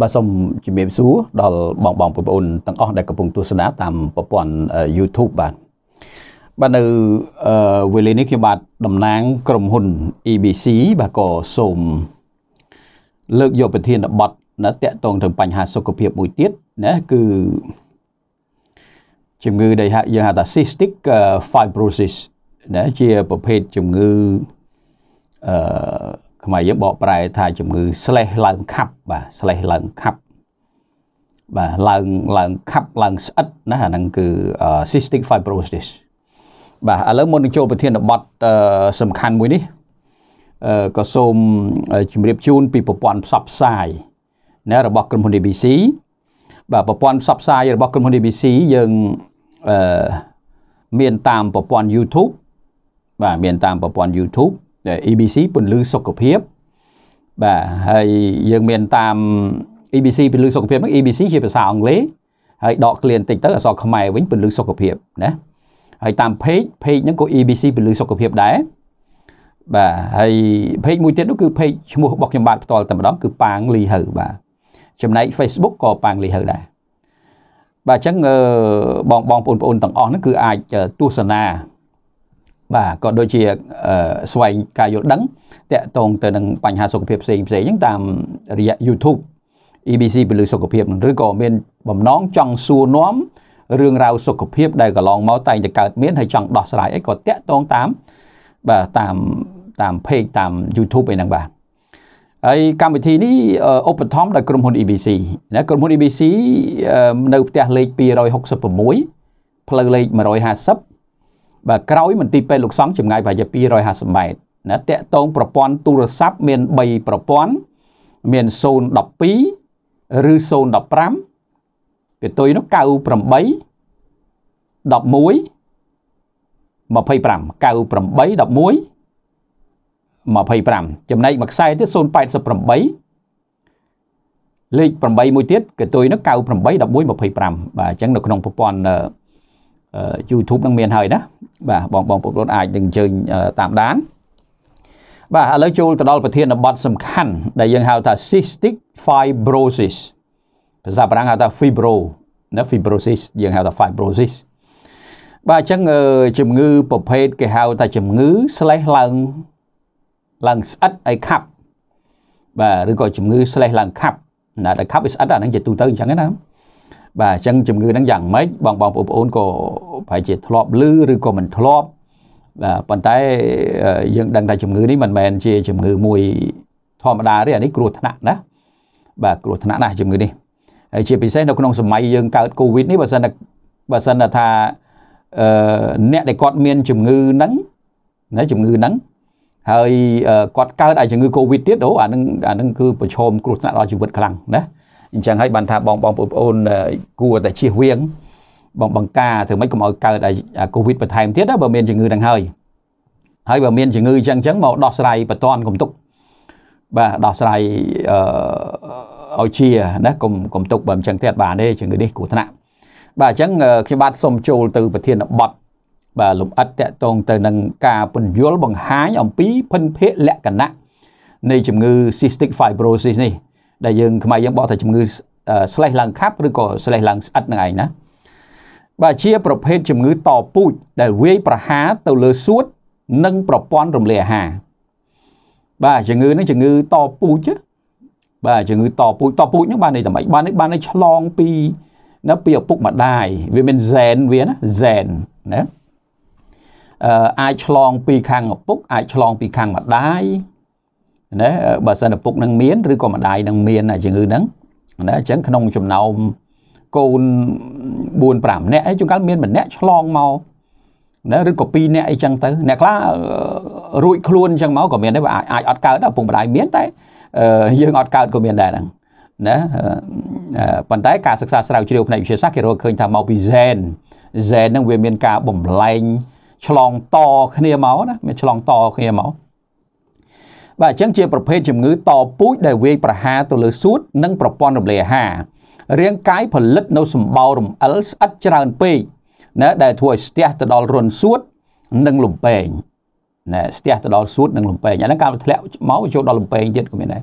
បាទសូមជំរាបសួរដល់បងបងបងប្អូនទាំងអស់ដែលកំពុងទស្សនាតាមប្រព័ន្ធ YouTube បាទបាទនៅវេលានេះ ខ្ញុំបាទតំណាង ក្រុមហ៊ុន EBC បាទក៏សូមលើកយកប្រធានបទណាតកតងទៅបញ្ហាសុខភាពមួយទៀតណាគឺជំងឺដែលយើងហៅថា cystic fibrosis ណាជាប្រភេទជំងឺអឺខ្មែរយើងបកប្រែថាជំងឺស្លេះឡើងខាប់បាទស្លេះឡើងខាប់បាទឡើងឡើងខាប់ឡើងស្អិតណាអាហ្នឹងគឺ cystic fibrosis បាទឥឡូវមុននឹងចូលប្រធានបទសំខាន់មួយនេះក៏សូមជម្រាបជូនពីប្រព័ន្ធផ្សព្វផ្សាយណារបស់ក្រុមហ៊ុន DBC បាទប្រព័ន្ធផ្សព្វផ្សាយរបស់ក្រុមហ៊ុន DBC យើងអឺមានតាមប្រព័ន្ធ YouTube បាទមានតាមប្រព័ន្ធ YouTube EBC ពន្លឺសុខភាពបាទហើយយើងមានតាម EBC ពន្លឺសុខភាពហ្នឹង EBC ជាភាសាអង់គ្លេសហើយដកឃ្លាបន្តិចទៅអក្សរខ្មែរវិញពន្លឺសុខភាពណាហើយ តាម page page ហ្នឹងក៏ EBC ពន្លឺសុខភាពដែរបាទហើយ page មួយទៀតនោះគឺ page ឈ្មោះរបស់ខ្ញុំបាទផ្ទាល់តែម្ដងគឺប៉ាងលីហៅបាទចំណែក Facebook ក៏ប៉ាងលីហៅដែរបាទអញ្ចឹងបងបងប្អូនបងប្អូនទាំងអស់ហ្នឹងគឺអាចទស្សនាបាទក៏ដូចជាស្វែងការយល់ដឹងតកតងទៅនឹងបញ្ហាសុខភាពផ្សេងផ្សេងហ្នឹងតាមរយៈ YouTube EBC ពលិសុខភាពឬក៏មានបំណងចង់សួរនាំរឿងរ៉ាវសុខភាពដែលកន្លងមកតែងតែកើតមានហើយចង់ដោះស្រាយអីក៏តាក់ទងតាមបាទតាមតាម page តាម YouTube អីហ្នឹងបាទហើយកម្មវិធីនេះឧបត្ថម្ភដោយក្រុមហ៊ុន EBC ណាក្រុមហ៊ុន EBC នៅផ្ទះលេខ266ផ្លូវលេខ150បាទក្រោយមន្ទីរពេទ្យលោកសង្ឃចម្ងាយប្រហែល250ម៉ែត្រណាតាក់តងប្រព័ន្ធទូរស័ព្ទមាន3ប្រព័ន្ធមាន012ឬ015កតុយនោះ98 11 25 98 11 25ចំណែកមួយខ្សែទៀត088លេខ8មួយទៀតកតុយនោះ98 11 25បាទអញ្ចឹងនៅក្នុងប្រព័ន្ធ YouTube នឹងមានហើយណាបាទបងបងប្អូនអាចនឹងជើញតាមដានបាទឥឡូវចូលទៅដល់ប្រធានបទសំខាន់ដែលយើងហៅថា cystic fibrosis ភាសាបារាំងហៅថា fibro ណា fibrosis យើងហៅថា fibrosis បាទអញ្ចឹងជំងឺប្រភេទគេហៅថាជំងឺស្លេះឡើងឡើងស្អិតឲ្យខាប់បាទឬក៏ជំងឺស្លេះឡើងខាប់ណាដែលខាប់វាស្អិតអាហ្នឹងជាទូទៅអញ្ចឹងណាបាទអញ្ចឹងជំងឺហ្នឹងយ៉ាងម៉េចបងបងប្អូនក៏ប្រហែលជាធ្លាប់ឮឬក៏មិនធ្លាប់បាទប៉ុន្តែយើងដឹងថាជំងឺនេះមិនមែនជាជំងឺមួយធម្មតាទេអានេះគ្រោះថ្នាក់ណាបាទគ្រោះថ្នាក់ណាស់ជំងឺនេះហើយជាពិសេសនៅក្នុងសម័យយើងកើតកូវីដនេះបើសិនបើសិនថាអឺអ្នកដែលគាត់មានជំងឺហ្នឹងណាជំងឺហ្នឹងហើយគាត់កើតអាជំងឺកូវីដទៀតអូអានឹងអានឹងគឺប្រឈមគ្រោះថ្នាក់ដល់ជីវិតខ្លាំងណាអញ្ចឹងហើយបានថាបងបងប្អូនគួរតែជៀសវាងបងបង្ការធ្វើម៉េចកុំឲ្យកើតអាកូវីដបន្ថែមទៀតណាបើមានជំងឺនឹងហើយហើយបើមានជំងឺអញ្ចឹងអញ្ចឹងមកដោះស្រាយបន្ទាន់កុំទុកបាទដោះស្រាយអឺឲ្យជាណាកុំកុំទុកបើមិនចឹងទេអត់បានទេជំងឺនេះគ្រោះថ្នាក់បាទអញ្ចឹងខ្ញុំបាទសូមចូលទៅប្រធានបទបាទលំអិតតកតងទៅនឹងការពន្យល់បង្ហាញអំពីភិនភាគលក្ខណៈនៃជំងឺ cystic fibrosis នេះដែលយើងខ្មែរយើងបកថាជំងឺស្លេះឡើងខាប់ឬក៏ស្លេះឡើងស្អិតហ្នឹងឯងណាបាទជាប្រភេទជំងឺតពូជដែលវាយប្រហារទៅលើសួតនិងប្រព័ន្ធរំលាយអាហារបាទជំងឺហ្នឹងជំងឺតពូជបាទជំងឺតពូជតពូជហ្នឹងបានន័យតែម៉េចបានន័យបានន័យឆ្លងពីណាពីឪពុកម្ដាយវាមានហ្សែនវាណាហ្សែនណាអឺអាចឆ្លងពីខាងឪពុក អាចឆ្លងពីខាងម្ដាយណាបើសិនឪពុកនឹងមានឬក៏ម្ដាយនឹងមានជំងឺហ្នឹងណាអញ្ចឹងក្នុងចំណោមកូន4 5នាក់អីជួនកាលមានម្នាក់ឆ្លងមកណាឬក៏2នាក់អីចឹងទៅអ្នកខ្លះរួចខ្លួនអញ្ចឹងមកក៏មានដែរអាចអាចអត់កើតដែរឪពុកម្ដាយមានតែ យើងអត់កើតក៏មានដែរហ្នឹងណាប៉ុន្តែការសិក្សាស្រាវជ្រាវផ្នែកវិទ្យាសាស្ត្រគេរកឃើញថាមកពី Zen Zen ហ្នឹងវាមានការបំលែងឆ្លងត គ្នាមកណាមានឆ្លងតគ្នាមកបាទអញ្ចឹងជាប្រភេទជំងឺ តពូជដែលវាយប្រហារទៅលើសួតនិងប្រព័ន្ធរំលាយអាហាររាងកាយផលិតនៅសម្បោររំអិលស្អិតច្រើនពេកណាដែលធ្វើឲ្យស្ទះទៅដល់រុនសួតនិងលំពេងណាស្ទះទៅដល់សួតនិងលំពេងអាហ្នឹងការធ្លាក់មកចូលដល់លំពេងទៀតក៏មានដែរ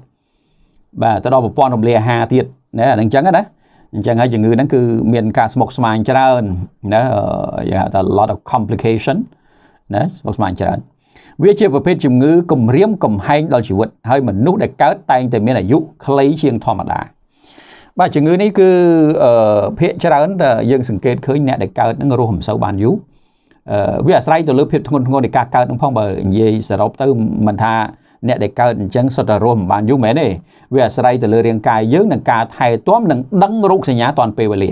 បាទទៅដល់ប្រព័ន្ធរំលាយអាហារទៀតណាអាហ្នឹងអញ្ចឹងណាអញ្ចឹងហើយជំងឺហ្នឹងគឺមាន ការស្មុគស្មាញច្រើនណាយើងហៅថា lot of complication ណាស្មុគស្មាញច្រើនវាជាប្រភេទជំងឺគំរាមកំហែងដល់ជីវិតហើយមនុស្សដែលកើតតែងតែមានអាយុខ្លីជាងធម្មតាបាទជំងឺនេះគឺភាកច្រើនតែយើងសង្កេតឃើញអ្នកដែលកើតនឹងរស់មិនសូវបានយូរវាអាស្រ័យទៅលើភាពធ្ងន់ធ្ងរនៃការកើតនឹងផងបើនិយាយសរុបទៅមិនថាអ្នកដែលកើតអញ្ចឹងសុទ្ធតែរស់មិនបានយូរមែនទេវាអាស្រ័យទៅលើរាងកាយយើងនឹងការថែទាំនិងដឹងរោគសញ្ញាតាន់ពេលវេលា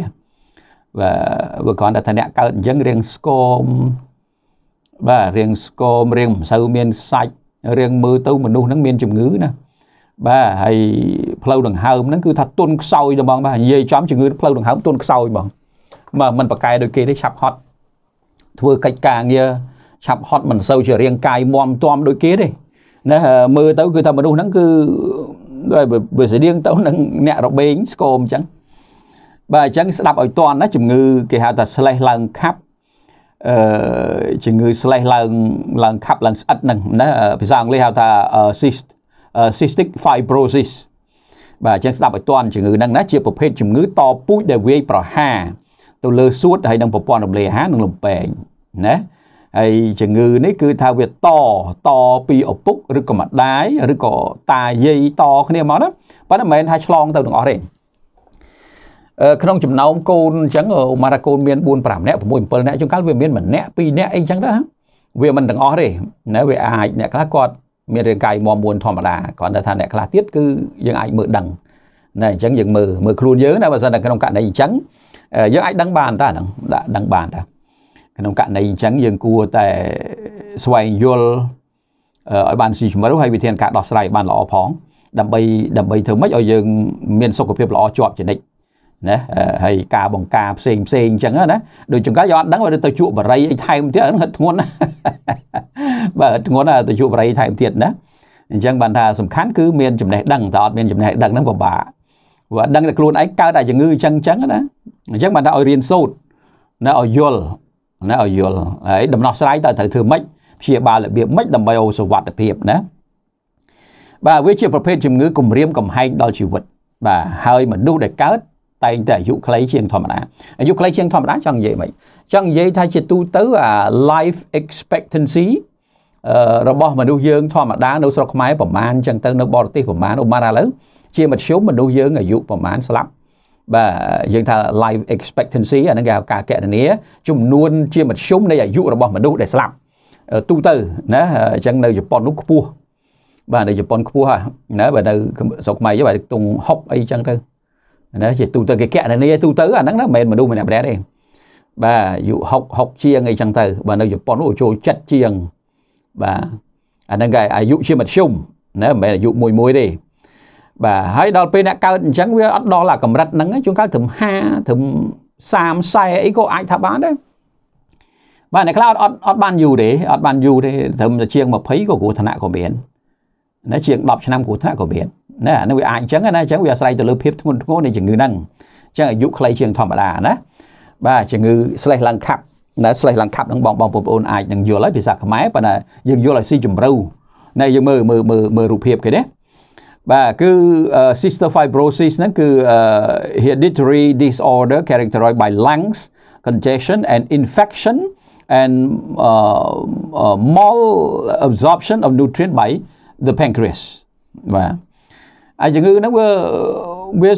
បាទវាគ្រាន់តែថាអ្នកកើតអញ្ចឹងរាងស្គមបាទរាងស្គមរាងមិនសូវមានសាច់រាងមើលទៅមនុស្សហ្នឹងមានជំងឺណាបាទហើយផ្លូវដង្ហើមហ្នឹងគឺថាទុនខ្សោយហ្មងបាទនិយាយចំជំងឺផ្លូវដង្ហើមទុនខ្សោយហ្មងបាទมันប្រកែដូចគេទេឆាប់ហត់ធ្វើកិច្ចការងារឆាប់ហត់មិនសូវជារាងកាយមមទាំដូចគេទេណាមើលទៅគឺថាមនុស្សហ្នឹងគឺបើស្តៀងទៅនឹងអ្នករបេងស្គមអញ្ចឹងបាទអញ្ចឹងស្ដាប់ឲ្យតន់ណាជំងឺ គេហៅថាស្លេះឡើងខាប់អឺជំងឺស្លេះឡើងឡើងខាប់ឡើងស្អិតហ្នឹងណាភាសាអង់គ្លេសហៅថា cyst cystic fibrosis បាទអញ្ចឹងស្ដាប់ឲ្យទាន់ជំងឺហ្នឹងណា ជាប្រភេទជំងឺតពូជដែលវាយប្រហារទៅលើសួតហើយនឹងប្រព័ន្ធរំលាយអាហារនិងលំពេងណាហើយជំងឺ នេះគឺថាវាតតពីឪពុកឬក៏ម្ដាយឬក៏តាយាយតគ្នាមកណាប៉ុន្តែមិនមែនថាឆ្លងទៅទាំងអស់ទេក្នុងចំណោមកូនអញ្ចឹងឧមារកូនមាន4 5នាក់6 7នាក់ជួនកាលវាមានម្នាក់2នាក់អីអញ្ចឹងដែរវាមិនទាំងអស់ទេណាវាអាចអ្នកខ្លះគាត់មានរាងកាយមមមួនធម្មតាគ្រាន់តែថាអ្នកខ្លះទៀតគឺយើងអាចមើលដឹងណាអញ្ចឹងយើងមើលមើលខ្លួនយើងណាបើសិនតែក្នុងករណីអញ្ចឹងយើងអាចដឹងបានតាហ្នឹងដឹងបានតាក្នុងករណីអញ្ចឹងយើងគួរតែស្វែងយល់ឲ្យបានស៊ីជម្រៅហើយវិធានការដោះស្រាយបានល្អផងដើម្បីដើម្បីធ្វើម៉េចឲ្យយើងមានសុខភាពល្អជាប់ជានិច្ចណាហើយការបង្ការផ្សេងផ្សេងអញ្ចឹងណាដូចចង្កាយកអត់ដឹងបើទៅជក់បរិយអីថែមទៀតហ្នឹងធ្ងន់ណាបាទធ្ងន់ណាទៅជក់បរិយថែមទៀតណាអញ្ចឹងបានថាសំខាន់គឺមានចំណេះដឹងតើអត់មានចំណេះដឹងហ្នឹងពិបាកព្រោះអត់ដឹងតែខ្លួនឯងកើតតែជំងឺអញ្ចឹងអញ្ចឹងណាអញ្ចឹងបានថាឲ្យរៀនសូត្រណាឲ្យយល់ណាឲ្យយល់ហើយដំណោះស្រាយតើត្រូវធ្វើម៉េចព្យាបាលរបៀបម៉េចដើម្បីឲ្យសុវត្ថិភាពណាបាទវាជាប្រភេទជំងឺគំរាមកំហែងដល់ជីវិត បាទហើយមនុស្សដែលកើតតែងតែអាយុខ្លីជាងធម្មតាអាយុខ្លីជាងធម្មតាចង់និយាយមិនចង់និយាយថាជាទូទៅអា life expectancy របស់មនុស្សយើងធម្មតានៅស្រុកខ្មែរប្រហែលអញ្ចឹងទៅនៅបរទេសប្រហែលឧបមាឥឡូវជាមធ្យមមនុស្សយើងអាយុប្រហែលស្លាប់បាទយើងថា life expectancy អាហ្នឹងគេហៅការកណនាចំនួនជាមធ្យមនៃអាយុរបស់មនុស្សដែលស្លាប់ទូទៅណាអញ្ចឹងនៅជប៉ុននោះខ្ពស់បាទនៅជប៉ុនខ្ពស់ហ្នឹងណាបើនៅស្រុកខ្មែរយើងបាទទង60អីអញ្ចឹងទៅណាជាទូទៅគេកណនីទូទៅអាហ្នឹងណាមិនមែនមនុស្សម្នាក់ម្នាក់ទេបាទយុ60 60ជាងអីចឹងទៅបាទនៅជប៉ុននោះចូលចិត្តជាងបាទអាហ្នឹងគេអាយុជាមធ្យមណាមិនមែនអាយុមួយមួយទេបាទហើយដល់ពេលអ្នកកើតអញ្ចឹងវាអត់ដល់អាកម្រិតហ្នឹងជួនកាលត្រឹម50ត្រឹម30 40អីក៏អាចថាបានដែរបាទអ្នកខ្លះអត់អត់អត់បានយូរទេអត់បានយូរទេត្រឹមតែជាង20ក៏គ្រោះថ្នាក់ក៏មានណាជាង10ឆ្នាំគ្រោះថ្នាក់ក៏មានណាអានឹងវាអាចអញ្ចឹងណាអញ្ចឹងវាអាស្រ័យទៅលើភាពធ្ងន់ធ្ងរនៃជំងឺហ្នឹងអញ្ចឹងអាយុខ្លីជាងធម្មតាណាបាទជំងឺ slash ឡើងខាប់ណា slash ឡើងខាប់នឹងបងបងបងប្អូនអាចនឹងយល់ហើយភាសាខ្មែរប៉ុន្តែយើងយល់ឲ្យស៊ីជម្រៅណាយើងមើលមើលមើលមើលរូបភាពគេណាបាទគឺ sister fibrosis ហ្នឹងគឺ hereditary disorder characterized by lungs congestion and infection and uh, uh, mal absorption of nutrient by the pancreas បាទហើយជំងឺហ្នឹងវាវា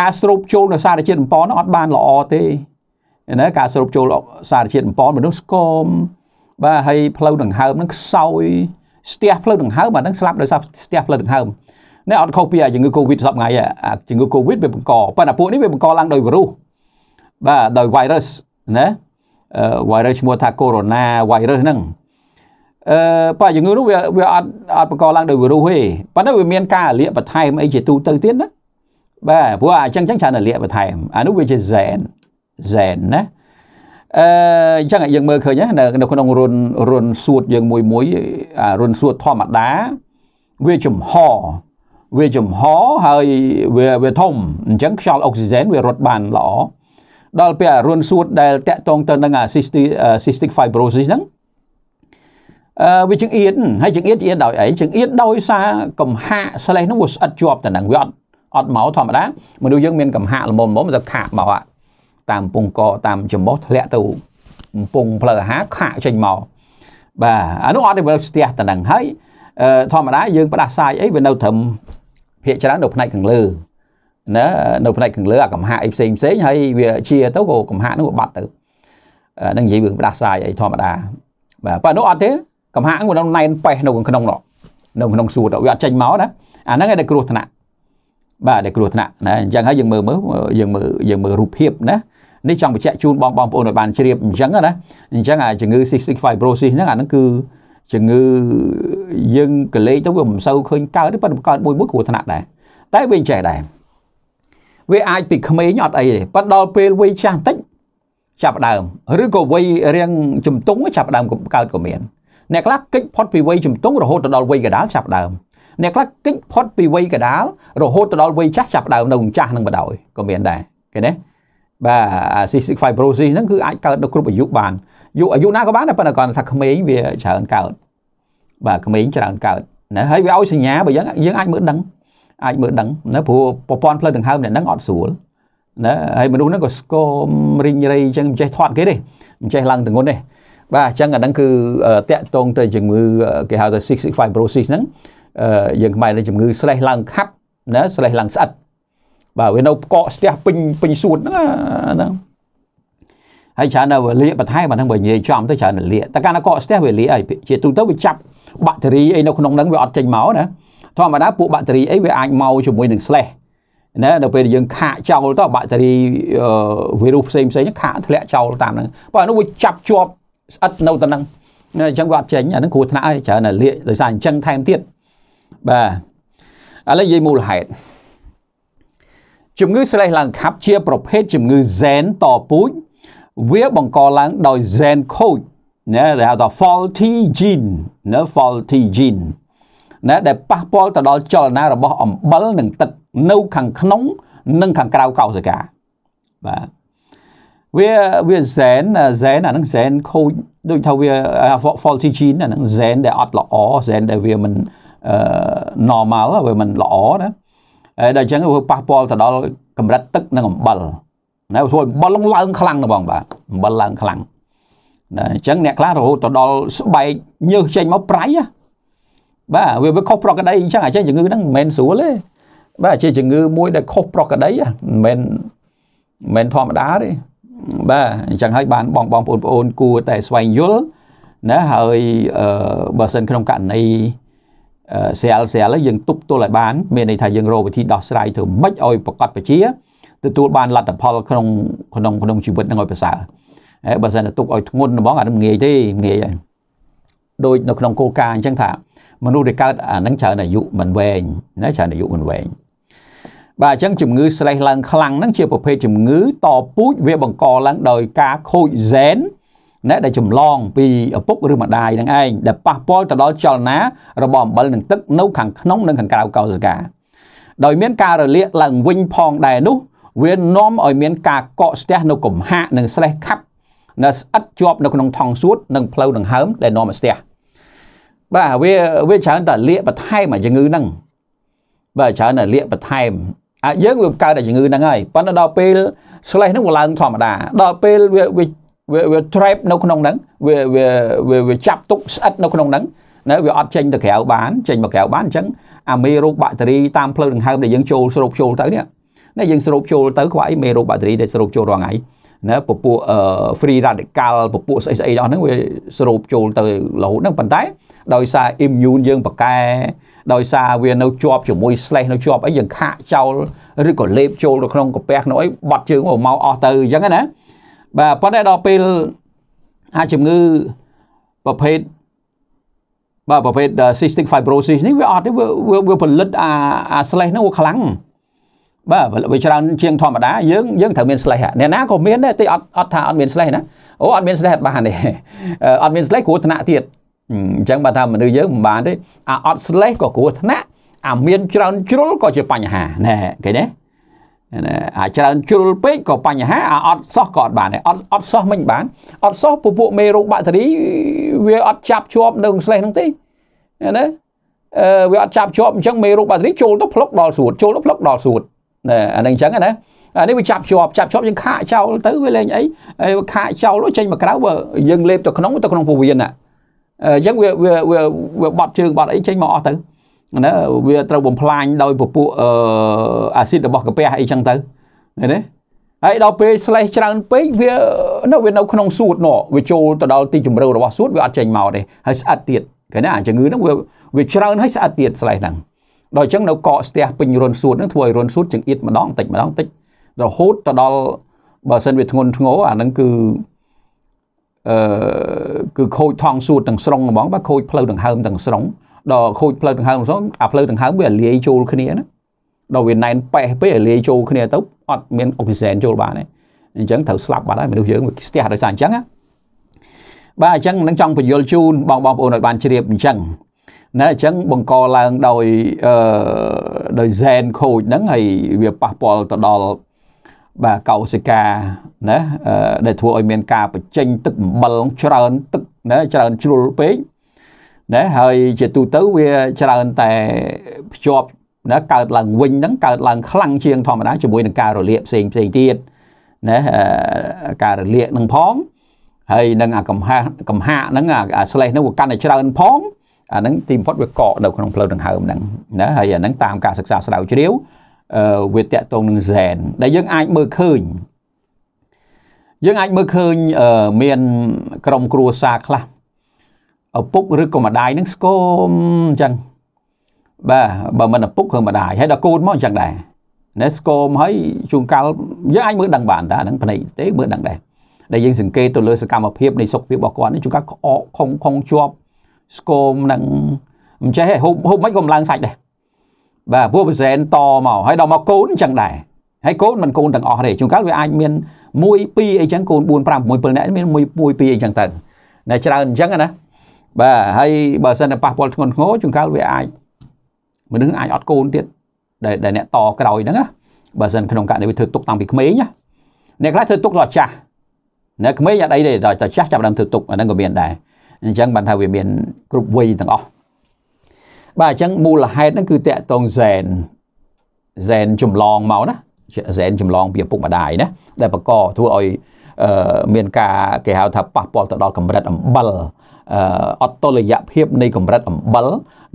ការស្រូបចូលនៅសារជាតិអំប៉នហ្នឹងអត់បាន ល្អទេណាការស្រូបចូលសារជាតិអំប៉នមនុស្សស្គមបាទហើយផ្លូវដង្ហើមហ្នឹងខ្សោយស្ទះផ្លូវដង្ហើមអាហ្នឹងស្លាប់ដោយសារស្ទះផ្លូវដង្ហើមនេះអត់ខុសពីជំងឺ Covid សប្ងៃអាជំងឺ Covid វាបង្កប៉ុន្តែពួកនេះវាបង្កឡើងដោយវីរុសបាទដោយ virus ណា virus ឈ្មោះថា corona virus ហ្នឹងអឺបាទជំងឺនោះវាវាអត់អត់បង្កឡើងដោយវីរុសទេប៉ុន្តែវាមានការលាកបន្ថែមអីជាទូទៅទៀតណាបាទព្រោះអញ្ចឹងអញ្ចឹងច្រើនតែលាកបន្ថែមអានោះវាជា zen zen ណាអឺអញ្ចឹងយើងមើលឃើញណានៅក្នុងរុនរុនសួតយើងមួយមួយរុនសួតធម្មតាវាចំហវាចំហហើយវាវាធំអញ្ចឹងខ្យល់អុកស៊ីហ្សែនវារត់បានល្អដល់ពេលរុនសួតដែលតាក់ទងទៅនឹង cystic fibrosis ហ្នឹងវាចង្អៀតហើយចង្អៀតចង្អៀតដោយអីចង្អៀតដោយសារកំហាកស្លេះហ្នឹងវាស្អិតជាប់ទៅនឹងវាអត់អត់មកធម្មតាមនុស្សយើងមានកំហាកល្មមៗទៅខាកមកតាមពងកតាមចំបោះធ្លាក់ទៅកំពង់ផ្លូវអាហារខាកចេញមកបាទអានោះអត់ទេវាស្ទះទៅនឹងហើយធម្មតា យើងផ្ដាសាយអីវានៅត្រឹមភាកច្រើននៅផ្នែកខាងលើណានៅផ្នែកខាងលើអាកំហាអីផ្សេងផ្សេងហើយវាជាទៅក៏កំហានោះវាបាត់ទៅនឹងនិយាយវាផ្ដាសាយអីធម្មតា បាទប៉ះនោះអត់ទេកំហាងក្នុងណែនប៉េះនៅក្នុងនោះនៅក្នុងសួតវាអត់ចេញមកណាអាហ្នឹងឯងដែលគ្រោះថ្នាក់បាទដែលគ្រោះថ្នាក់ណាអញ្ចឹងហើយយើងមើលមើលយើងមើលយើងមើលរូបភាពណានេះចង់បញ្ជាក់ជូនបងបងប្អូនឲ្យបានជ្រាបអញ្ចឹងណាអញ្ចឹងអាជំងឺ cystic fibrosis ហ្នឹងអាហ្នឹងគឺជំងឺយើងកលេចទៅវាមិនសូវឃើញកើតទេប៉ុន្តែកើតមួយមួយគ្រោះថ្នាក់ដែរតែវាចេះដែរវាអាចពីក្មេងអត់អីទេប៉ុន្តែដល់ពេលវ័យចាស់បន្តិចចាប់ដើមឬក៏វ័យរៀងជំទង់ចាប់ដើមកើតក៏មានអ្នកខ្លះគេចផុតពីវ័យជំទង់រហូតទៅដល់វ័យកដាលចាប់ដើមអ្នកខ្លះគេចផុតពីវ័យកដាលរហូតទៅដល់វ័យចាស់ចាប់ដើមនៅម្ចាស់នឹងបដ ாய் ក៏មានដែរឃើញទេបាទ cystic fibrosis ហ្នឹងគឺអាចកើតនៅគ្រប់អាយុបានយុអាយុណាក៏បានតែប៉ុន្តែគាត់ថាក្មេងវាច្រើនកើតបាទក្មេងច្រើនកើតណាហើយវាឲ្យសញ្ញាបើយើងយើងអាចមើលដឹងអាចមើលដឹងណាព្រោះប្រព័ន្ធផ្លូវដង្ហើមអ្នកហ្នឹងអត់ស្រួលណាហើយមនុស្សហ្នឹងក៏ស្គមរីងរៃអញ្ចឹងមិនចេះធាត់គេទេមិនចេះឡើងទងន់ទេបាទអញ្ចឹងអាហ្នឹងគឺតាក់ទងទៅជំងឺគេហៅថា66 fibrosis ហ្នឹងយើងខ្មែរលេជំងឺស្លេះឡើងខាប់ណាស្លេះឡើងស្អិតបាទវានៅផ្កកស្ទះពេញពេញសួតហ្នឹងហ្នឹងហើយច្រើននៅវាលាកបន្ថែមអាហ្នឹងបើនិយាយចំទៅច្រើនលាកតែកាលណាកកស្ទះវាលាកហើយជាទូទៅវាចាប់បាក់តេរីអីនៅក្នុងហ្នឹងវាអត់ចេញមកណាធម្មតាពួកបាក់តេរីអីវាអាចមកជាមួយនឹងស្លេះណានៅពេលដែលយើងខាកចោលទៅបាក់តេរីវីរុសផ្សេងផ្សេងខាកធ្លាក់ចោលតាមហ្នឹងបើអានោះវាចាប់ជាប់ស្អិតនៅទៅនឹងអញ្ចឹងវាអត់ចេញអានឹងគ្រោះថ្នាក់ហើយច្រើនតែលាកដោយសារអញ្ចឹងថែមទៀតបាទឥឡូវនិយាយមូលហេតុជំងឺស្លេះឡើងខាប់ជាប្រភេទជំងឺ Zen តពូជវាបង្កឡើងដោយ Zen code ណាដែលហៅថា faulty gene ណា faulty gene ណាដែលប៉ះពាល់ទៅដល់ចលនារបស់អំបិលនិងទឹកនៅខាងក្នុង និងខាងក្រៅកោសិកាបាទវាវា zen zen អានឹង zen ខូចដូចថាវា faulty gene អានឹង zen ដែលអត់ល្អ zen ដែលវាមិន normal វាមិនល្អណាហើយដល់អញ្ចឹងវាប៉ះពាល់ទៅដល់កម្រិតទឹកនិងអំបិលណាធ្វើអំបិលឡើងខ្លាំងណាស់បងបាទអំបិលឡើងខ្លាំងណាអញ្ចឹងអ្នកខ្លះរហូតទៅដល់ស្បែកញើសចេញមកប្រៃណាបាទវាវាខុសប្រក្រតីអញ្ចឹងអាចឹងជំងឺហ្នឹងមិនមែនស្រួលទេបាទជាជំងឺមួយដែលខុសប្រក្រតីហ្នឹងមិនមែនមិនធម្មតាទេបាទអញ្ចឹងហើយបានបងបងបងប្អូនគួរតែស្វែងយល់ណាហើយបើសិនក្នុងករណីស្រាលស្រាលយើងទប់ទល់ឲ្យបានមានន័យថាយើងរកវិធីដោះស្រាយធ្វើម៉េចឲ្យប្រកបប្រជាទទួលបានលទ្ធផលក្នុងក្នុងក្នុងជីវិតនឹងឲ្យប្រសើរហើយបើសិនតែទុកឲ្យធ្ងន់ហ្មងអានឹងងាយទេងាយហើយដូចនៅក្នុងគោលការណ៍អញ្ចឹងថាមនុស្សដែលកើតអានឹងច្រើនអាយុមិនវែងណាច្រើនអាយុមិនវែងបាទអញ្ចឹងជំងឺស្លេសឡើងខ្លាំងហ្នឹងជាប្រភេទជំងឺ តពូជវាបង្កឡើងដោយការខូចហ្សែនណាដែលចម្លង ពីឪពុកឬម្ដាយនឹងឯងដែលប៉ះពាល់ទៅដល់ចលនារបស់អំបិលនិងទឹកនៅខាងក្នុងនិងខាងក្រៅកោសិកា ដោយមានការរលាកឡើងវិញផងដែរនោះវានាំឲ្យមានការកកស្ទះនៅកំហាកនិងស្លេសខាប់នៅស្អិតជាប់នៅក្នុងថង់សួតនិងផ្លូវដង្ហើមដែលនាំឲ្យស្ទះបាទវាវាច្រើនតែលាកបន្ថែមអាជំងឺហ្នឹងបាទច្រើនតែលាកបន្ថែមអាយើងវាកើតតែជំងឺហ្នឹងហើយប៉ុន្តែដល់ពេល slash ហ្នឹងវាឡើងធម្មតាដល់ពេលវាវាវា trap នៅក្នុងហ្នឹងវាវាវាចាប់ទុកស្អិតនៅក្នុងហ្នឹងណាវាអត់ចេញទៅក្រៅបានចេញមកក្រៅបានអញ្ចឹងអាមេរោគបាក់តេរីតាមផ្លូវដង្ហើមដែលយើងចូលស្រូបចូលទៅនេះណាយើងស្រូបចូលទៅខ្វាយមេរោគបាក់តេរីដែលស្រូបចូលរាល់ថ្ងៃណាពពួក free radical ពពួកស្អីស្អីអស់ហ្នឹងវាស្រូបចូលទៅរហូតហ្នឹងប៉ុន្តែដោយសារ immune យើងប្រកែដោយសារវានៅជាប់ជាមួយ slash នៅជាប់អីយើងខាកចោលឬក៏លេបចូលទៅក្នុងកាពះក្នុងអីបត់ជើងមកអស់ទៅអញ្ចឹងណាបាទប៉ុន្តែដល់ពេលអាចជំងឺប្រភេទបាទប្រភេទ cystic fibrosis នេះវាអត់ទេវាវាផលិតអាអា slash ហ្នឹងវាខ្លាំងបាទវាច្រើនជាងធម្មតាយើងយើងត្រូវមាន slash អ្នកណាក៏មានដែរតែអត់អត់ថាអត់មាន slash ណាអូអត់មាន slash បានទេអត់មាន slash គ្រោះថ្នាក់ទៀតអញ្ចឹងបើថាមនុស្សយើងមិនបានទេអាអត់ស្លេះក៏គ្រោះថ្នាក់អាមានច្រើនជ្រុលក៏ជាបញ្ហាណែគេណាអាច្រើនជ្រុលពេកក៏បញ្ហាអាអត់សោះក៏អត់បានដែរអត់អត់សោះមិនបានអត់សោះពពួកមេរោគបាក់តេរីវាអត់ចាប់ជាប់នៅស្លេះហ្នឹងទេណាអឺវាអត់ចាប់ជាប់អញ្ចឹងមេរោគបាក់តេរីចូលទៅផ្លុកដល់ស្រួត ចូលទៅផ្លុកដល់ស្រួតណាអាហ្នឹងអញ្ចឹងណាអានេះវាចាប់ជាប់ចាប់ជាប់យើងខាកចោលទៅវាលេងអីខាកចោលចេញមកក្រៅបើយើងលេបទៅក្នុងទៅក្នុងពោះវៀនណាអញ្ចឹងវាវាវាបាត់ជើងបាត់អីចេញមកអស់ទៅណាវាត្រូវបំផ្លាញដោយពពួកអាស៊ីតរបស់កាពះអីចឹងទៅណាហើយដល់ពេលស្លេះច្រើនពេកវានៅវានៅក្នុងសួតនោះវាចូលទៅដល់ទីជំរៅរបស់សួតវាអត់ចេញមកទេហើយស្អិតទៀតឃើញណាជំងឺហ្នឹងវាវាច្រើនហើយស្អិតទៀតស្លេះហ្នឹងដល់អញ្ចឹងនៅកកស្ទះពេញរុនសួតហ្នឹងធ្វើឲ្យរុនសួតចង្អៀតម្ដងតិចម្ដងតិចរហូតទៅដល់បើសិនវាធ្ងន់ធ្ងរអាហ្នឹងគឺអឺគឺខូចថងសួតទាំងស្រុងហ្មងបាទខូចផ្លូវដង្ហើមទាំងស្រុងដល់ខូចផ្លូវដង្ហើមទាំងស្រុងអាផ្លូវដង្ហើមវាលាយចូលគ្នាណាដល់វាណែនប៉េះពេកលាយចូលគ្នាទៅអត់មានអុកស៊ីហ្សែនចូលបានទេអញ្ចឹងត្រូវស្លាប់បាត់ហើយមនុស្សយើងវាស្ទះដោយសារអញ្ចឹងណាបាទអញ្ចឹងនឹងចង់បញ្យលជូនបងបងប្អូនឲ្យបានជ្រាបអញ្ចឹងណាអញ្ចឹងបង្កឡើងដោយអឺដោយហ្សែនខូចហ្នឹងហើយវាប៉ះពាល់ទៅដល់បាទកោសិកាណាដែលធ្វើឲ្យមានការបញ្ចេញទឹកអំបិលច្រើនទឹកណាច្រើនជ្រុលពេកណាហើយជាទូទៅវាច្រើនតែភ្ជាប់ណាកើតឡើងវិញហ្នឹងកើតឡើងខ្លាំងជាង ធម្មតាជាមួយនឹងការរលាកផ្សេងផ្សេងទៀតណាការរលាកនឹងផងហើយនឹងអាកំហាកំហាហ្នឹងអាស្លេសហ្នឹងវាកាន់តែច្រើន ផងអាហ្នឹងទីបំផុតវាកកនៅក្នុងផ្លូវដង្ហើមហ្នឹងណាហើយអាហ្នឹងតាមការសិក្សាស្រាវជ្រាវវាតកតងនឹង Zen ដែលយើងអាចមើលឃើញយើងអាចមើលឃើញមានក្រុមគ្រួសារខ្លះឪពុកឬក៏ម្ដាយនឹងស្គមអញ្ចឹងបាទបើមិនឪពុកគឺម្ដាយហើយដល់កូនមកអញ្ចឹងដែរណែស្គមហើយជួនកាលយើងអាចមើលដឹងបានតាហ្នឹងភ្នែកទេមើលដឹងដែរដែលយើងសង្កេតទៅលើសកម្មភាពនៃសុខភាពរបស់គាត់នេះជួនកាលក្អកខំខំជាប់ស្គមនឹងមិនចេះហូបហូបមិនក៏មិនឡើងសាច់ដែរបាទពួកប្រសែនតមកហើយដល់មកកូនអញ្ចឹងដែរហើយកូនមិនកូនទាំងអស់ទេជួនកាលវាអាច មាន1 2អីចឹងកូន4 5 6 7នាក់មាន1 1 2អីចឹងទៅតែច្រើនអញ្ចឹងណាបាទហើយបើសិនតែប៉ះពាល់ធ្ងន់ធ្ងរជួនកាលវាអាចមនុស្សអាចអត់កូនទៀតដែលដែលអ្នកតក្រោយហ្នឹងណាបើសិនក្នុងករណីវាធ្វើទុកតាំងពីក្មេងណាអ្នកខ្លះធ្វើទុកដល់ចាស់អ្នកក្មេងអត់អីទេដល់ចាស់ចាប់ដើមធ្វើទុកអាហ្នឹងក៏មានដែរអញ្ចឹងបានថាវាមានគ្រប់វ័យទាំងអស់បាទអញ្ចឹងមូលហេតុហ្នឹងគឺតកតងហ្សែនហ្សែនចម្លងមកណាហ្សែនចម្លងពីឪពុកម្ដាយណាដែលបកកធ្វើឲ្យមានការគេហៅថាប៉ះពាល់ទៅដល់កម្រិតអំបិលអត់តលយៈភាពនៃកម្រិតអំបិល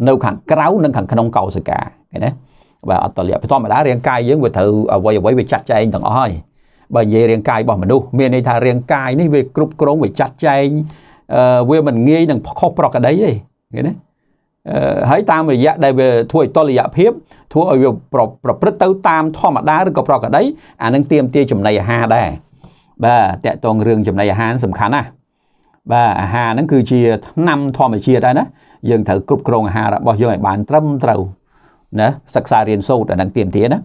នៅ ខាងក្រៅនិងខាងក្នុងកោសិកាឃើញទេបាទអត់តលយៈធម្មតារាងកាយយើងវាត្រូវអ្វីអ្វីវាចាត់ចែងទាំងអស់ហើយបើនិយាយរាងកាយរបស់មនុស្សមានន័យថារាងកាយនេះវាគ្រប់គ្រងវាចាត់ចែងវាមិនងាយនឹងខុសប្រក្រតីទេឃើញទេហើយតាមរយៈដែលវាធ្វើឲ្យតលយៈភាព ធ្វើឲ្យវាប្រព្រឹត្តទៅតាមធម្មតាឬក៏ប្រកដីអានឹងទៀមទាចំណីអាហារដែរបាទតកតងរឿងចំណីអាហារសំខាន់ណាស់បាទអាហារហ្នឹងគឺជាថ្នាំធម្មជាតិដែរណាយើងត្រូវគ្រប់គ្រងអាហាររបស់យើងឲ្យបានត្រឹមត្រូវណាសិក្សារៀនសូត្រអានឹងទៀមទាណា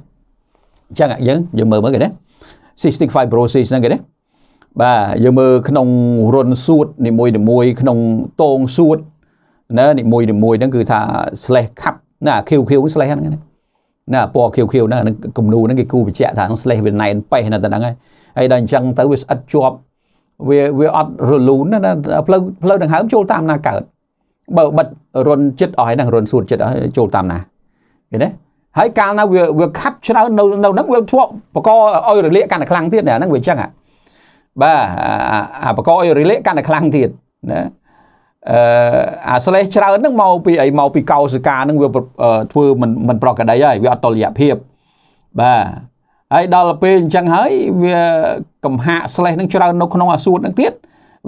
អញ្ចឹងយើងយើងមើលមើលគេណា cystic fibrosis ហ្នឹងគេណាបាទយើងមើលក្នុងរុនសួតនីមួយៗក្នុងតោងសួតណានីមួយនីមួយហ្នឹងគឺថា slash cap ណា QQ slash ហ្នឹងណាពណ៌ QQ ហ្នឹងអានឹងគំនូហ្នឹងគេគូបញ្ជាក់ថាហ្នឹង slash វាណែនប៉េះនៅតែហ្នឹងហើយហើយដល់អញ្ចឹងទៅវាស្អិតជាប់វាវាអត់រលូនណាផ្លូវផ្លូវដង្ហើមចូលតាមណាកើតបើបិទរុនចិត្តអស់ហើយហ្នឹងរុនសួតចិត្តអស់ចូលតាមណាឃើញទេហើយកាលណាវាវាខាប់ច្រើននៅនៅហ្នឹងវាធ្វើបកឲ្យរលាកកាន់តែខ្លាំងទៀតណាហ្នឹងវាអញ្ចឹងបាទអាបកឲ្យរលាកកាន់តែខ្លាំងទៀតណាអឺអាស្លេសច្រើនហ្នឹងមកពីអីមកពីកោសិកាហ្នឹងវាធ្វើមិនមិនប្រកដីហើយវាអត់តលយៈភាពបាទហើយដល់ពេលអញ្ចឹងហើយវាកំហាក់ស្លេសហ្នឹងច្រើននៅក្នុងអាសួតហ្នឹងទៀត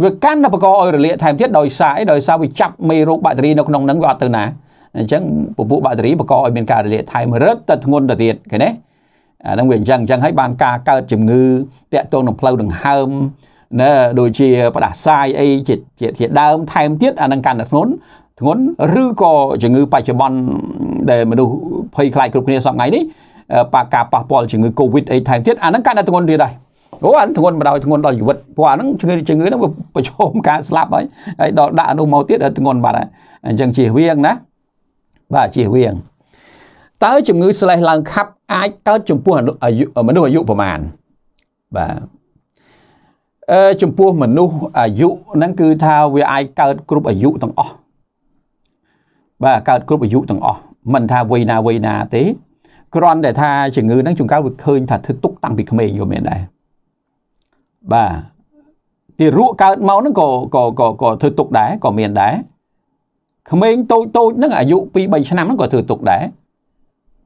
វាកាន់តែបង្កឲ្យរលាកថែមទៀតដោយសារអីដោយសារវាចាប់មេរោគបាក់តេរីនៅក្នុងហ្នឹងវាអត់ទៅណាអញ្ចឹងពពួកបាក់តេរីបង្កឲ្យមានការរលាកថែមរឹតទៅធ្ងន់ទៅទៀតឃើញទេអាហ្នឹងវាអញ្ចឹងអញ្ចឹងហើយបានការកើតជំងឺតាក់ទងនឹងផ្លូវដង្ហើមណាដូចជាផ្ដាសាយអីជាជាដើម ថែមទៀតអានឹងកាន់តែធ្ងន់ធ្ងន់ឬក៏ជំងឺបច្ចុប្បន្នដែលមនុស្សភ័យខ្លាចគ្រប់គ្នាសប្ដាហ៍នេះប៉ាការប៉ះពាល់ជំងឺ Covid អីថែមទៀតអានឹងកាន់តែធ្ងន់ទៀតដែរអូអានធ្ងន់បណ្ដោយធ្ងន់ដល់ជីវិតព្រោះអានឹងជំងឺជំងឺហ្នឹងវាប្រឈមការស្លាប់ហើយហើយដល់ដាក់នោះមកទៀតធ្ងន់បាត់ហើយអញ្ចឹងជៀសវាងណាបាទជៀសវាងតើជំងឺស្លេសឡើងខាប់អាចកើតចំពោះមនុស្សអាយុប្រមាណបាទចំពោះមនុស្សអាយុហ្នឹងគឺថាវាអាចកើតគ្រប់អាយុទាំងអស់បាទកើតគ្រប់អាយុទាំងអស់មិនថាវ័យណាវ័យណាទេគ្រាន់តែថាជំងឺហ្នឹងជួនកាលវាឃើញថាធ្វើទុកតាំងពីក្មេងយល់មែនដែរបាទទារកកើតមកហ្នឹងក៏ក៏ក៏ក៏ធ្វើទុកដែរក៏មានដែរក្មេងតូចតូចហ្នឹងអាយុ2 3ឆ្នាំហ្នឹងក៏ធ្វើទុកដែរ